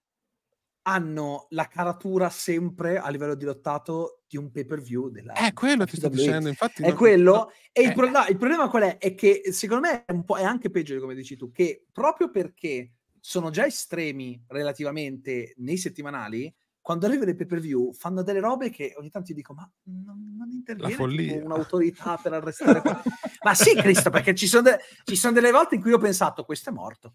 hanno la caratura sempre a livello di lottato di un pay per view è eh, quello che sto dicendo infatti è no, quello no. e eh. il, pro- no, il, problema qual è è che secondo me è, è anche peggio come dici tu che proprio perché sono già estremi relativamente nei settimanali quando arrivano i pay per view fanno delle robe che ogni tanto io dico ma non, non interviene un'autorità per arrestare ma sì Cristo perché ci sono, de- ci sono delle volte in cui ho pensato questo è morto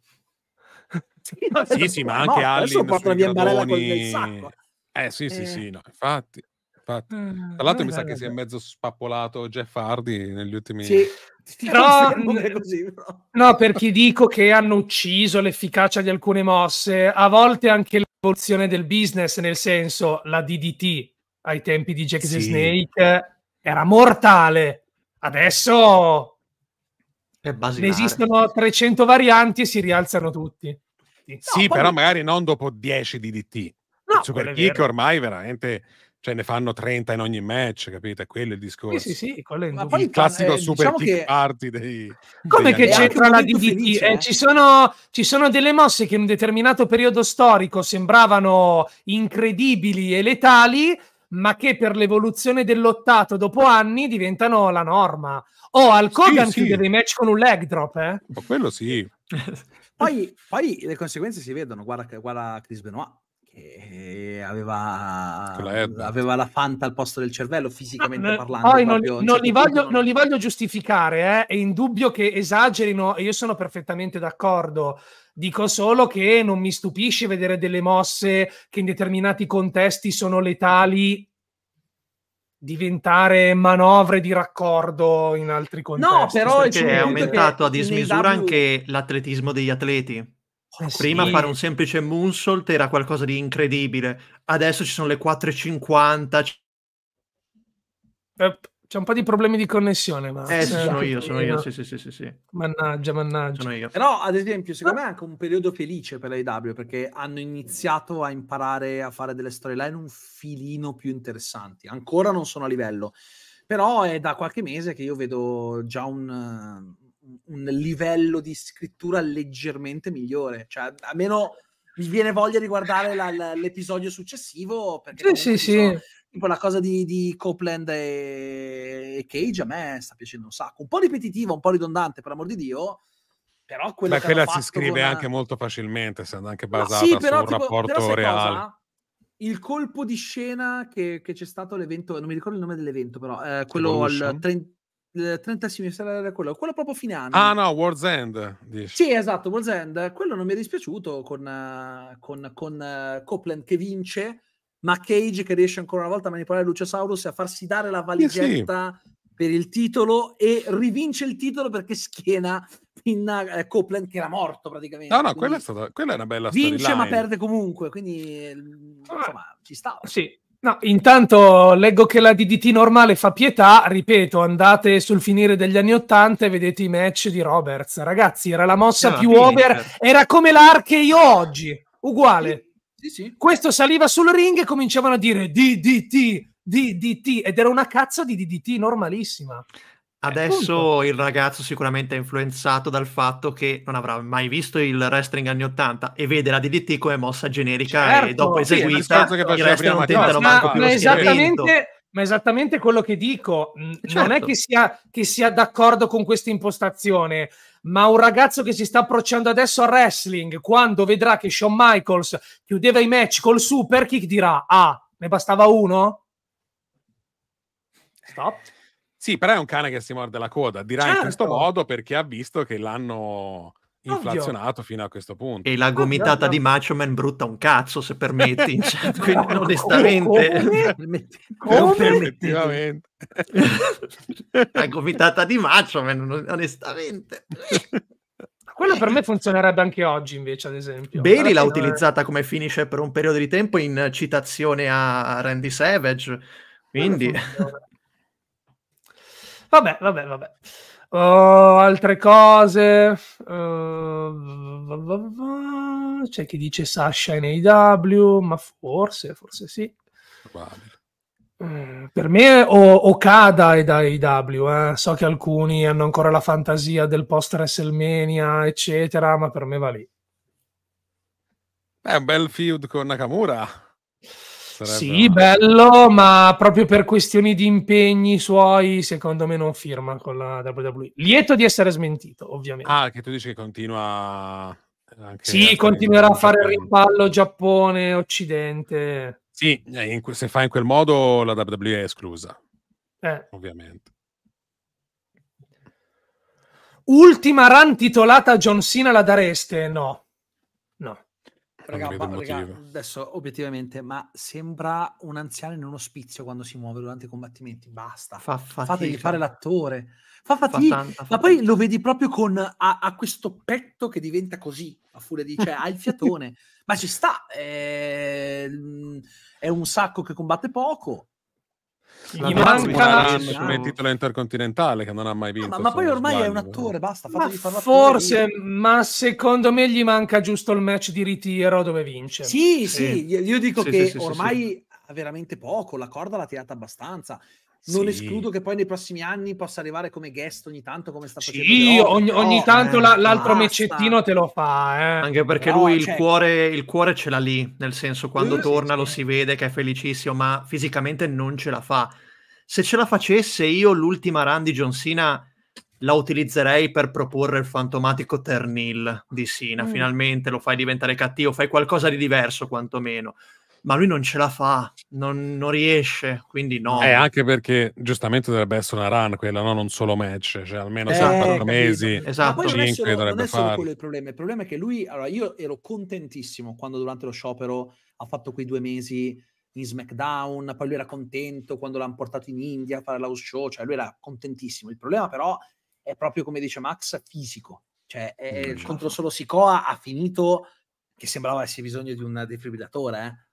sì, sì, ma anche no, Allin portano via Barella con il sacco. Eh sì, sì, eh. sì, no, infatti. infatti. Mm, Tra l'altro mi sa che si è mezzo spappolato Jeff Hardy negli ultimi... Sì. Però, no, perché dico che hanno ucciso l'efficacia di alcune mosse, a volte anche l'evoluzione del business, nel senso la DDT ai tempi di Jack sì. the Snake era mortale, adesso ne esistono 300 varianti e si rialzano tutti effetti. sì, però poi... magari non dopo 10 DDT. No, Super Kick ormai veramente cioè ne fanno 30 in ogni match, capite? Quello è il discorso. Sì, sì, sì quello è il, poi, il classico eh, super diciamo che... party dei Come degli che c'entra la DDT? Felice, eh? Eh, ci, sono, ci, sono, delle mosse che in un determinato periodo storico sembravano incredibili e letali, ma che per l'evoluzione dell'ottato dopo anni diventano la norma. Oh, al Kogan sì, sì. chiude dei match con un leg drop, eh? Ma oh, quello sì. Poi, poi, le conseguenze si vedono, guarda, guarda Chris Benoit che aveva, aveva la fanta al posto del cervello fisicamente ah, no, parlando. Poi non, non, li certo voglio, non... non, li voglio, giustificare, eh? è indubbio che esagerino e io sono perfettamente d'accordo. Dico solo che non mi stupisce vedere delle mosse che in determinati contesti sono letali diventare manovre di raccordo in altri contesti. No, però è aumentato a dismisura anche l'atletismo degli atleti. Eh Prima sì. fare un semplice moonsault era qualcosa di incredibile, adesso ci sono le 4,50. Yep. C'è un po' di problemi di connessione, ma... Eh, sì, eh, sono io, sono io, sì, sì, sì, sì. Mannaggia, mannaggia. Sono io. Però, ad esempio, secondo ah. me è anche un periodo felice per l'AEW, perché hanno iniziato a imparare a fare delle storyline un filino più interessanti. Ancora non sono a livello, però è da qualche mese che io vedo già un, eh, un livello di scrittura leggermente migliore. Cioè, almeno mi viene voglia di guardare la, l'episodio successivo perché sì, sì, sono, sì tipo la cosa di, di Copeland e, e, Cage a me sta piacendo un sacco. Un po' ripetitiva, un po' ridondante, per amor di Dio. Però quello Beh, quella si scrive una... anche molto facilmente, essendo anche basata sì, però, su un tipo, rapporto reale. Cosa? il colpo di scena che, che, c'è stato l'evento, non mi ricordo il nome dell'evento, però eh, quello al 30 trentesimo eh, quello, quello proprio fine anno. Ah no, World's End. Dici. Sì, esatto, World's End. Quello non mi è dispiaciuto con, eh, con, con uh, Copeland che vince ma Cage che riesce ancora una volta a manipolare Luciasaurus e a farsi dare la valigetta eh sì. per il titolo e rivince il titolo perché schiena Pinna eh, Copeland che era morto praticamente. No, no, quella è, stata, quella è, una bella storia. Vince ma perde comunque, quindi mm, ah. insomma ci sta. Sì, No, intanto leggo che la DDT normale fa pietà, ripeto, andate sul finire degli anni Ottanta e vedete i match di Roberts. Ragazzi, era la mossa no, ah, più over, certo. era come l'arche io oggi, uguale. Sì, sì. Questo saliva sul ring e cominciavano a dire DDT, DDT, ed era una cazzo di DDT normalissima. Adesso il ragazzo sicuramente è influenzato dal fatto che non avrà mai visto il wrestling anni 80 e vede la DDT come mossa generica certo, e dopo eseguita sì, il resto non tentano manco più ma esattamente, ma esattamente quello che dico. Certo. Non è che certo. sia, che sia d'accordo con questa impostazione, ma un ragazzo che si sta approcciando adesso al wrestling, quando vedrà che Shawn Michaels chiudeva i match col super kick, dirà: Ah, ne bastava uno? Stop. Sì, però è un cane che si morde la coda. Dirà certo. in questo certo. modo perché ha visto che l'hanno inflazionato fino a questo punto. E la gomitata Ovvio, no. di Macho Man brutta un cazzo, se permetti. cioè, quindi, no, onestamente... Come? Come? Effettivamente. la gomitata di Macho Man, onestamente. Quello per me funzionerebbe anche oggi, invece, ad esempio. Bailey l'ha utilizzata è... come finisher per un periodo di tempo in citazione a Randy Savage, quindi... Vabbè, vabbè, vabbè. Uh, altre cose. Uh, c'è chi dice Sasha in AW, ma forse, forse sì. Uh, per me o Okada è da AW, eh. so che alcuni hanno ancora la fantasia del post WrestleMania, eccetera, ma per me va lì. È un bel feud con Nakamura. Sarebbe sì, bello, ma proprio per questioni di impegni suoi, secondo me non firma con la WWE. Lieto di essere smentito, ovviamente. Ah, che tu dici che continua... sì, continuerà a fare il rimpallo Giappone, Occidente. Sì, eh, que- se fa in quel modo la WWE è esclusa. Eh. Ovviamente. Ultima run titolata John Cena la dareste? No raga, ma, raga, adesso obiettivamente, ma sembra un anziano in un ospizio quando si muove durante i combattimenti. Basta, fa fategli fare l'attore, fa fatica, fa tanta, fa ma poi lo vedi proprio con a, a, questo petto che diventa così a furia di cioè, ha il fiatone, ma ci sta. È, eh, mm, è un sacco che combatte poco gli manca come titolo intercontinentale che non ha mai vinto. Ah, ma, ma, poi ormai sbaglio, è un attore, basta. Ma forse, attore. ma secondo me gli manca giusto il match di ritiro dove vince. Sì, sì, sì. io dico sì, che sì, ormai ha veramente poco, la corda l'ha tirata abbastanza. Non sì. escludo che poi nei prossimi anni possa arrivare come guest ogni tanto, come sta facendo. Sì, oh, ogni, ogni tanto eh, la, l'altro basta. meccettino te lo fa. Eh. Anche perché no, lui cioè... il, cuore, il cuore ce l'ha lì, nel senso quando lui torna lo si vede che è felicissimo, ma fisicamente non ce la fa. Se ce la facesse io l'ultima run di John Cena la utilizzerei per proporre il fantomatico Ternil di Sina. Mm. Finalmente lo fai diventare cattivo, fai qualcosa di diverso quantomeno ma lui non ce la fa, non, non riesce, quindi no. Eh, anche perché giustamente dovrebbe essere una run quella, no? Non solo match, cioè almeno eh, 4 mesi, esatto. 5 solo, dovrebbe non fare. quello il problema, il problema è che lui, allora io ero contentissimo quando durante lo sciopero ha fatto quei due mesi in SmackDown, poi lui era contento quando l'hanno portato in India a fare l'house show, cioè lui era contentissimo. Il problema però è proprio come dice Max, fisico. Cioè, è, eh, mm, contro certo. solo Sikoa ha finito che sembrava avesse bisogno di un defibrillatore, eh?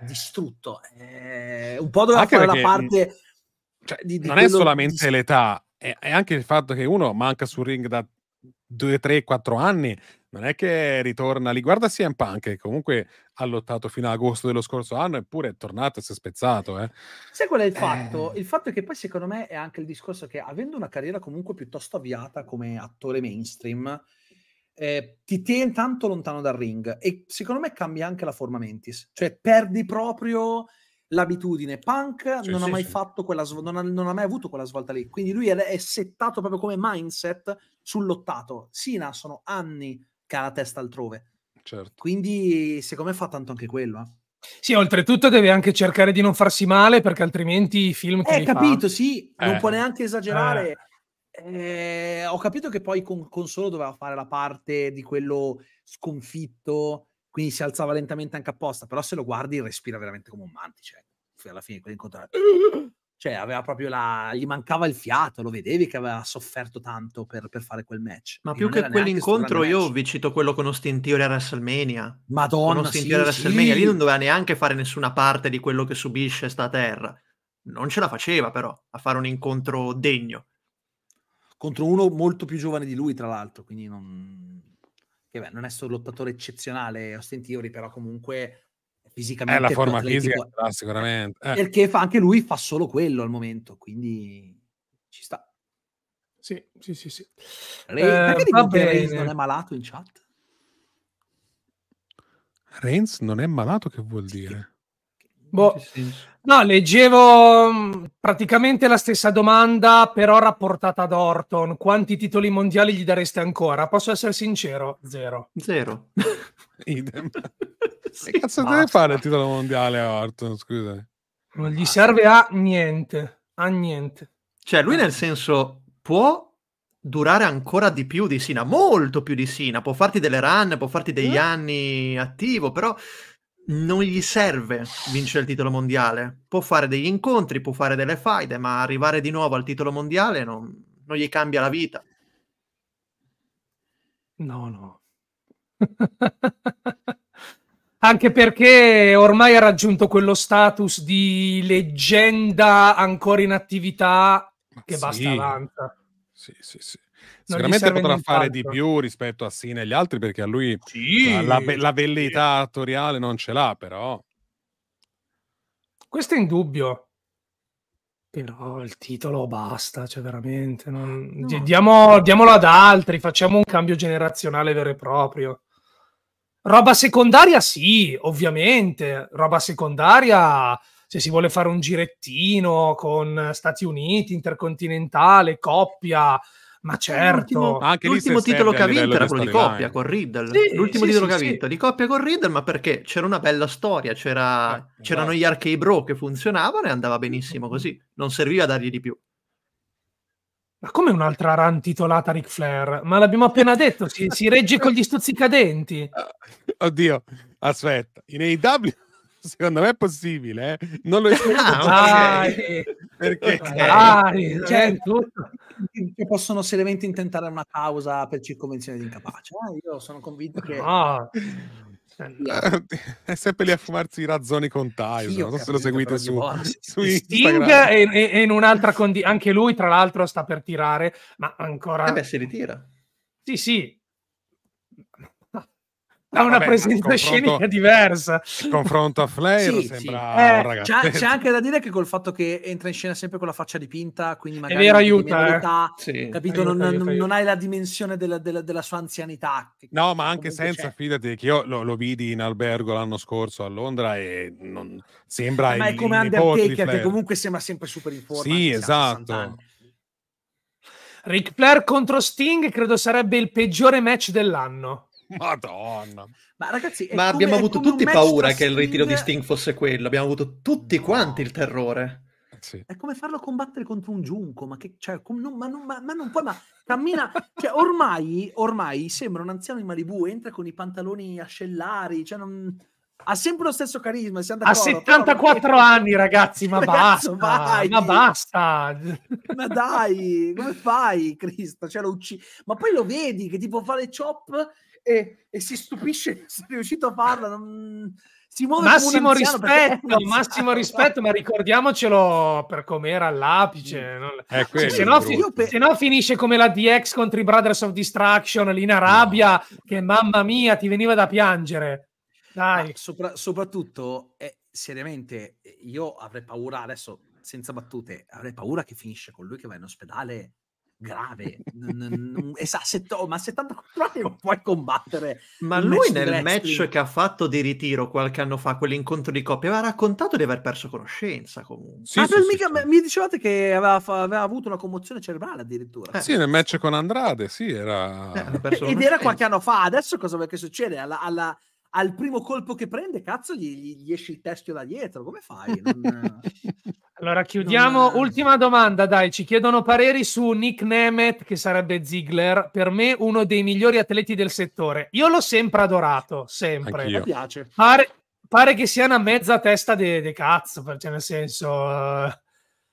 Eh. distrutto. Eh, un po' doveva anche fare la parte... Cioè, di, di non è solamente di... l'età, è, è, anche il fatto che uno manca sul ring da 2, 3, 4 anni, non è che ritorna lì. Guarda CM Punk, che comunque ha lottato fino ad agosto dello scorso anno, eppure è tornato e si è spezzato. Eh. Sai qual è il eh. fatto? Eh. Il fatto è che poi secondo me è anche il discorso che avendo una carriera comunque piuttosto avviata come attore mainstream, eh, ti tiene tanto lontano dal ring e secondo me cambia anche la forma mentis, cioè perdi proprio l'abitudine. Punk cioè, non sì, ha mai sì. fatto quella non non ha, mai avuto quella svolta lì, quindi lui è, è settato proprio come mindset sull'ottato. Sina sono anni che ha la testa altrove. Certo. Quindi secondo me fa tanto anche quello. Eh. Sì, oltretutto deve anche cercare di non farsi male perché altrimenti i film che Eh, capito, fa... sì, eh. non può neanche esagerare. Eh eh, ho capito che poi con solo doveva fare la parte di quello sconfitto, quindi si alzava lentamente anche apposta, però se lo guardi respira veramente come un mantice, ecco. alla fine quell'incontro cioè aveva proprio la... gli mancava il fiato, lo vedevi che aveva sofferto tanto per, per fare quel match. Ma e più che quell'incontro io vi cito quello con Austin Theory a WrestleMania. Madonna, con Austin sì, Theory a WrestleMania, sì. lì non doveva neanche fare nessuna parte di quello che subisce sta terra. Non ce la faceva però a fare un incontro degno contro uno molto più giovane di lui, tra l'altro, quindi non, che beh, non è solo lottatore eccezionale Austin Theory, però comunque fisicamente... Eh, è la forma fisica, là, sicuramente. Eh. Perché fa, anche lui fa solo quello al momento, quindi ci sta. Sì, sì, sì, sì. Re- eh, perché dico che Reigns non è malato in chat? Reigns non è malato, che vuol dire? Che, boh. che, boh, No, leggevo mm, praticamente la stessa domanda, però rapportata ad Orton. Quanti titoli mondiali gli dareste ancora? Posso essere sincero? Zero. Zero. Idem. sì, che cazzo basta. deve fare il titolo mondiale a Orton, scusa? Non gli serve a niente, a niente. Cioè, lui nel senso può durare ancora di più di Sina, molto più di Sina, può farti delle run, può farti degli eh? anni attivo, però non gli serve vincere il titolo mondiale. Può fare degli incontri, può fare delle faide, ma arrivare di nuovo al titolo mondiale non, non gli cambia la vita. No, no. Anche perché ormai ha raggiunto quello status di leggenda ancora in attività che sì. basta avanza. Sì, sì, sì. Sicuramente potrà fare altro. di più rispetto a Sina e gli altri perché a lui sì, la, la, la, bellità sì. attoriale non ce l'ha, però. Questo è in dubbio Però il titolo basta, cioè veramente. Non... Ah, no. Diamo, diamolo ad altri, facciamo un cambio generazionale vero e proprio. Roba secondaria, sì, ovviamente. Roba secondaria, se si vuole fare un girettino con Stati Uniti, intercontinentale, coppia, ma certo. Anche l'ultimo titolo che ha vinto era quello di coppia con Riddle. Sì, l'ultimo sì, titolo sì, che ha vinto di coppia con Riddle, ma perché c'era una bella storia, c'era, ah, c'erano esatto. gli archei bro che funzionavano e andava benissimo così, non serviva a dargli di più. Ma come un'altra run titolata Ric Flair? Ma l'abbiamo appena detto, si, si regge con gli stuzzicadenti. Oddio, aspetta, in AW secondo me è possibile, eh? non lo escludo. Ah, okay. Perché okay. Cioè, Dai, cioè, che possono seriamente intentare una causa per circonvenzione di incapace. Eh, io sono convinto che ah. è sempre lì a fumarsi i razzoni con Tyson. non so se lo seguite su, su Sting e, e, in un'altra condizione anche lui tra l'altro sta per tirare ma ancora eh beh, si ritira sì sì ha una presenza scenica diversa. Confronto a Flair sì, sembra sì. Eh, un ragazzo. C'è, anche da dire che col fatto che entra in scena sempre con la faccia dipinta, quindi magari è vero, aiuta, verità, eh. sì, capito? Aiuta, non, aiuta, non, non, hai la dimensione della, della, della sua anzianità. No, ma anche senza, c'è. fidati che io lo, lo, vidi in albergo l'anno scorso a Londra e non sembra ma è come Undertaker che comunque sembra sempre super in forma. Sì, esatto. Ric Flair contro Sting credo sarebbe il peggiore match dell'anno. Madonna. Ma ragazzi, ma come, abbiamo avuto tutti paura che il ritiro di Sting fosse quello. Abbiamo avuto tutti no. quanti il terrore. Sì. È come farlo combattere contro un giunco, ma, che, cioè, com, non, ma, non, ma, ma non puoi, ma cammina, cioè, ormai, ormai sembra un anziano in Malibu, entra con i pantaloni ascellari, cioè non, ha sempre lo stesso carisma. Ha 74 però... anni, ragazzi, ma Ragazzo, basta, vai. ma basta. Ma dai, come fai, Cristo? Cioè, ucc... Ma poi lo vedi che tipo fa le chop e, e si stupisce di essere riuscito a farla. Non... Si muove massimo rispetto, massimo rispetto, ma ricordiamocelo per com'era all'apice. Mm. Eh, cioè, se, no, per... se, no, finisce come la DX contro i Brothers of Distraction lì in Arabia, no. che mamma mia, ti veniva da piangere. Dai. Sopra- soprattutto, eh, seriamente, eh, io avrei paura adesso, senza battute, avrei paura che finisce con lui che va in ospedale grave. esatto, ma a 74 anni non puoi combattere. Ma lui nel match che ha fatto di ritiro qualche anno fa, quell'incontro di coppia, aveva raccontato di aver perso conoscenza comunque. Sì, ah, sì, sì, mica, certo. mi dicevate che aveva, aveva, avuto una commozione cerebrale addirittura. Eh. Sì, nel match con Andrade, sì, era... Eh, Ed era qualche anno fa, adesso cosa che succede? alla, alla al primo colpo che prende, cazzo, gli, gli esce il teschio da dietro. Come fai? Non... allora chiudiamo. Non... Ultima domanda, dai. Ci chiedono pareri su Nick Nemeth, che sarebbe Ziggler. Per me, uno dei migliori atleti del settore. Io l'ho sempre adorato, sempre. Mi piace. Pare, pare, che sia una mezza testa de, cazzo, cioè nel senso... Uh,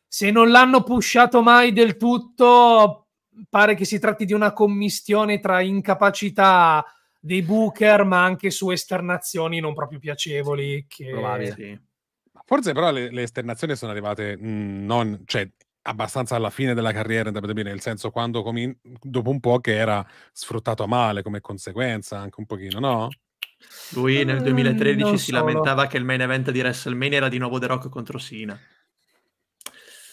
se non l'hanno pushato mai del tutto, pare che si tratti di una commistione tra incapacità dei booker, ma anche su esternazioni non proprio piacevoli. Che... Probabile, sì. Forse però le, le, esternazioni sono arrivate mh, mm, non, cioè, abbastanza alla fine della carriera in WWE, nel senso quando comin- dopo un po' che era sfruttato male come conseguenza, anche un pochino, no? Lui nel 2013 eh, si solo. lamentava che il main event di WrestleMania era di nuovo The Rock contro Sina.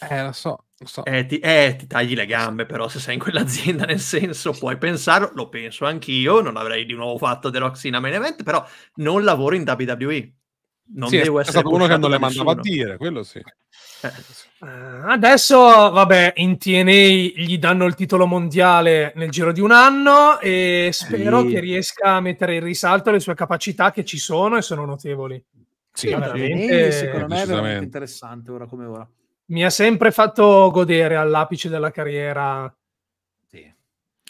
Eh, lo so, lo so. Eh, ti, eh, ti, tagli le gambe però se sei in quell'azienda, nel senso puoi pensarlo, lo penso anch'io, non avrei di nuovo fatto The Roxina Main Event, però non lavoro in WWE. Non sì, devo essere uno che non le mandava a dire, quello sì. Eh. Uh, adesso, vabbè, in TNA gli danno il titolo mondiale nel giro di un anno e spero sì. che riesca a mettere in risalto le sue capacità che ci sono e sono notevoli. Sì, cioè, sì veramente, secondo me è veramente interessante ora come ora mi ha sempre fatto godere all'apice della carriera. Sì.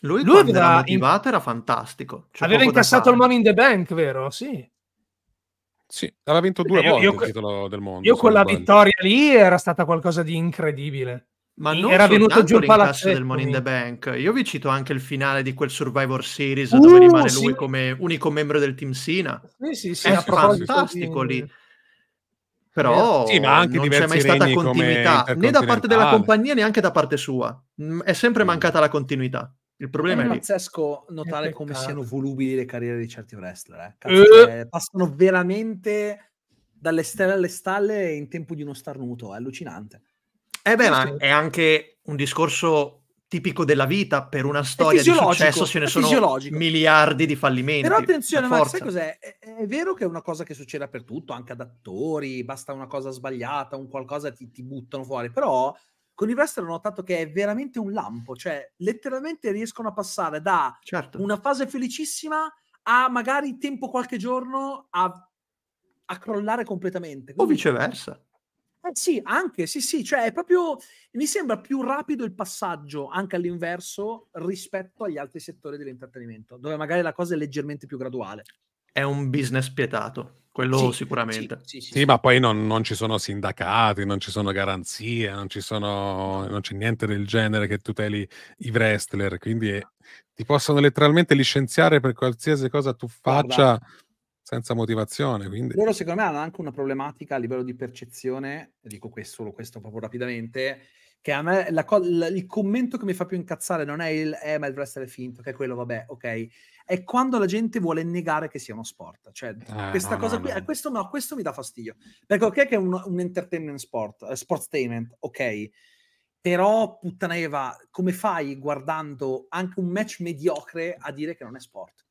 Lui, Lui quando era motivato in... era fantastico. C'è cioè aveva incassato il Money in the Bank, vero? Sì. Sì, aveva vinto due eh, volte io, il titolo del mondo. Io con quella vittoria lì era stata qualcosa di incredibile. Ma non era venuto giù il palazzo del Money in the Bank. Io vi cito anche il finale di quel Survivor Series uh, dove rimane sì. lui come unico membro del team Sina. Sì, sì, sì, è fantastico lì. Però sì, ma anche eh, non c'è mai stata continuità né da parte della compagnia né anche da parte sua. Mm, è sempre mancata la continuità. Il problema eh, è, è pazzesco notare è come siano volubili le carriere di certi wrestler. Eh. Cazzo, eh. Cioè, passano veramente dalle stelle alle stalle in tempo di uno starnuto. È allucinante. Eh beh, ma è anche un discorso tipico della vita, per una storia di successo ce ne sono miliardi di fallimenti. Però attenzione, ma sai cos'è? È, è, vero che è una cosa che succede per tutto, anche ad attori, basta una cosa sbagliata, un qualcosa ti, ti buttano fuori, però con il wrestler ho notato che è veramente un lampo, cioè letteralmente riescono a passare da certo. una fase felicissima a magari tempo qualche giorno a, a crollare completamente. Quindi, o viceversa. Eh sì, anche, sì, sì, cioè è proprio, mi sembra più rapido il passaggio anche all'inverso rispetto agli altri settori dell'intrattenimento, dove magari la cosa è leggermente più graduale. È un business pietato, quello sì, sicuramente. Sì, sì, sì, ma poi non, non, ci sono sindacati, non ci sono garanzie, non, ci sono, non c'è niente del genere che tuteli i wrestler, quindi è, ti possono letteralmente licenziare per qualsiasi cosa tu faccia. Guarda senza motivazione. Quindi... Loro secondo me hanno anche una problematica a livello di percezione, dico questo, solo questo proprio rapidamente, che a me la co- la, il commento che mi fa più incazzare non è il eh ma il wrestling è finto, che è quello vabbè, ok, è quando la gente vuole negare che sia uno sport, cioè eh, questa no, cosa no, qui, no. Eh, questo, no, questo mi dà fastidio, perché ok che è un, un entertainment sport, uh, sportstainment, ok, però puttana Eva, come fai guardando anche un match mediocre a dire che non è sport?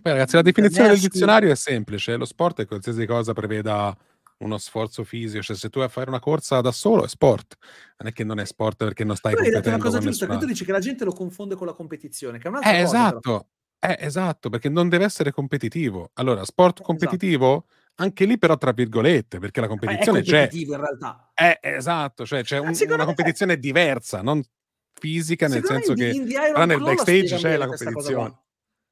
Beh, ragazzi, la definizione del dizionario è semplice: lo sport è qualsiasi cosa preveda uno sforzo fisico, cioè se tu vai a fare una corsa da solo è sport, non è che non è sport perché non stai Però competendo. È una cosa giusta, che tu dici che la gente lo confonde con la competizione, che è un'altra eh, cosa. Esatto, però. Eh, esatto, perché non deve essere competitivo. Allora, sport esatto. competitivo esatto anche lì però tra virgolette perché la eh, competizione c'è È competitivo, in realtà è, eh, esatto cioè c'è ah, un, una competizione diversa non fisica nel senso che in, in però nel backstage c'è la competizione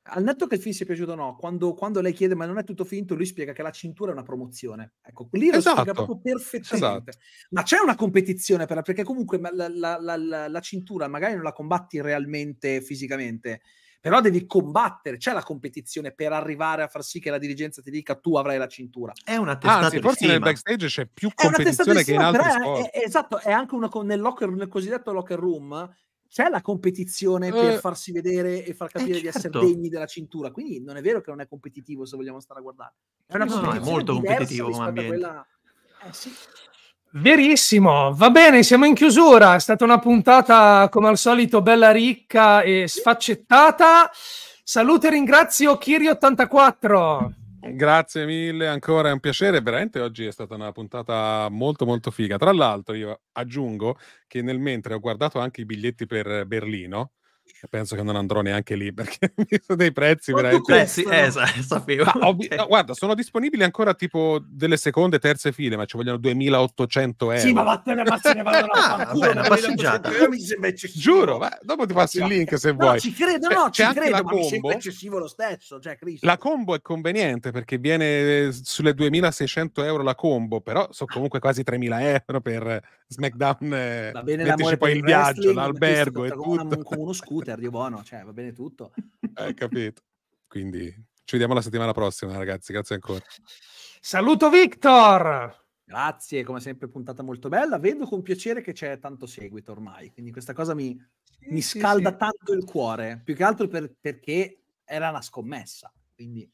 al netto che il film sia piaciuto o no, quando, quando, lei chiede ma non è tutto finto, lui spiega che la cintura è una promozione. Ecco, lì lo esatto. spiega proprio perfettamente. Esatto. Ma c'è una competizione per, perché comunque la, la, la, la, cintura magari non la combatti realmente fisicamente, però devi combattere, c'è la competizione per arrivare a far sì che la dirigenza ti dica tu avrai la cintura. È una testata Anzi, forse nel backstage c'è più competizione che in altri è, sport. È, è, esatto, è anche una, nel, locker, nel cosiddetto locker room c'è la competizione eh, per farsi vedere e far eh, capire certo. di essere certo. degni della cintura. Quindi non è vero che non è competitivo se vogliamo stare a guardare. È una no, no è molto competitivo come ambiente. Quella... Eh, sì. Verissimo, va bene, siamo in chiusura. È stata una puntata come al solito bella ricca e sfaccettata. Saluto e ringrazio Kiri84. Grazie mille, ancora è un piacere. Veramente oggi è stata una puntata molto molto figa. Tra l'altro, io aggiungo che nel mentre ho guardato anche i biglietti per Berlino penso che non andrò neanche lì perché ho visto dei prezzi Quanto veramente prezzi, eh, sapevo no, okay. Cioè no, guarda sono disponibili ancora tipo delle seconde terze file ma ci vogliono 2800 euro sì ma vattene ma se ne vado ah, vabbè, una passeggiata giuro ma dopo ti passo il cioè, link se vuoi no, ci credo cioè, no c'è ci anche credo la combo. eccessivo lo stesso cioè, la combo è conveniente perché viene eh, sulle 2600 euro la combo però sono comunque quasi 3000 euro per SmackDown eh, va bene metterci poi il viaggio, l'albergo e tutto. Con, una, con uno scooter di buono, cioè va bene tutto. Hai eh, capito. Quindi ci vediamo la settimana prossima ragazzi, grazie ancora. Saluto Victor! Grazie, come sempre puntata molto bella. Vedo con piacere che c'è tanto seguito ormai, quindi questa cosa mi, sì, mi scalda sì, sì. tanto il cuore, più che altro per, perché era una scommessa. Quindi...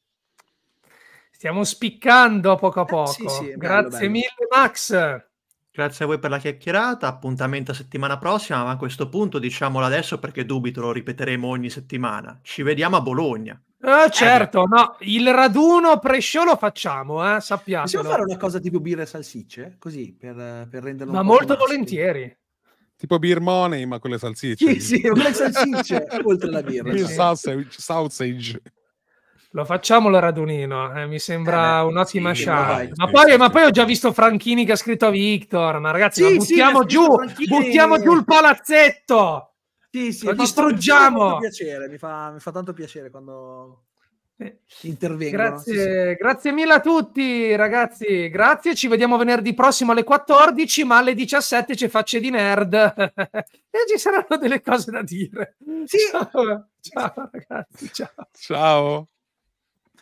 Stiamo spiccando a poco a eh, poco. Eh, bello, Grazie bello. mille Max. Grazie a voi per la chiacchierata, appuntamento a settimana prossima, ma a questo punto diciamolo adesso perché dubito lo ripeteremo ogni settimana. Ci vediamo a Bologna. Ah, certo, eh, no, il raduno pre-show lo facciamo, eh, sappiamo. Possiamo fare una cosa tipo birra e salsicce? Così, per, per renderlo Ma molto volentieri. Tipo beer money, ma con le salsicce. Sì, sì, con le salsicce, oltre alla birra. Beer sausage. sausage. Lo facciamo il radunino, eh? mi sembra eh, un'ottima sì, chance. Ma, poi, ma poi ho già visto Franchini che ha scritto a Victor, ma ragazzi, sì, ma buttiamo, sì, giù, buttiamo giù il palazzetto! Sì, sì, lo distruggiamo! Mi fa, piacere, mi, fa, mi fa tanto piacere quando, eh, intervengo. Grazie, sì, sì. grazie mille a tutti, ragazzi. Grazie. Ci vediamo venerdì prossimo alle 14, ma alle 17 c'è facce di nerd. e ci saranno delle cose da dire. Sì. Ciao, ciao ragazzi. Ciao. ciao.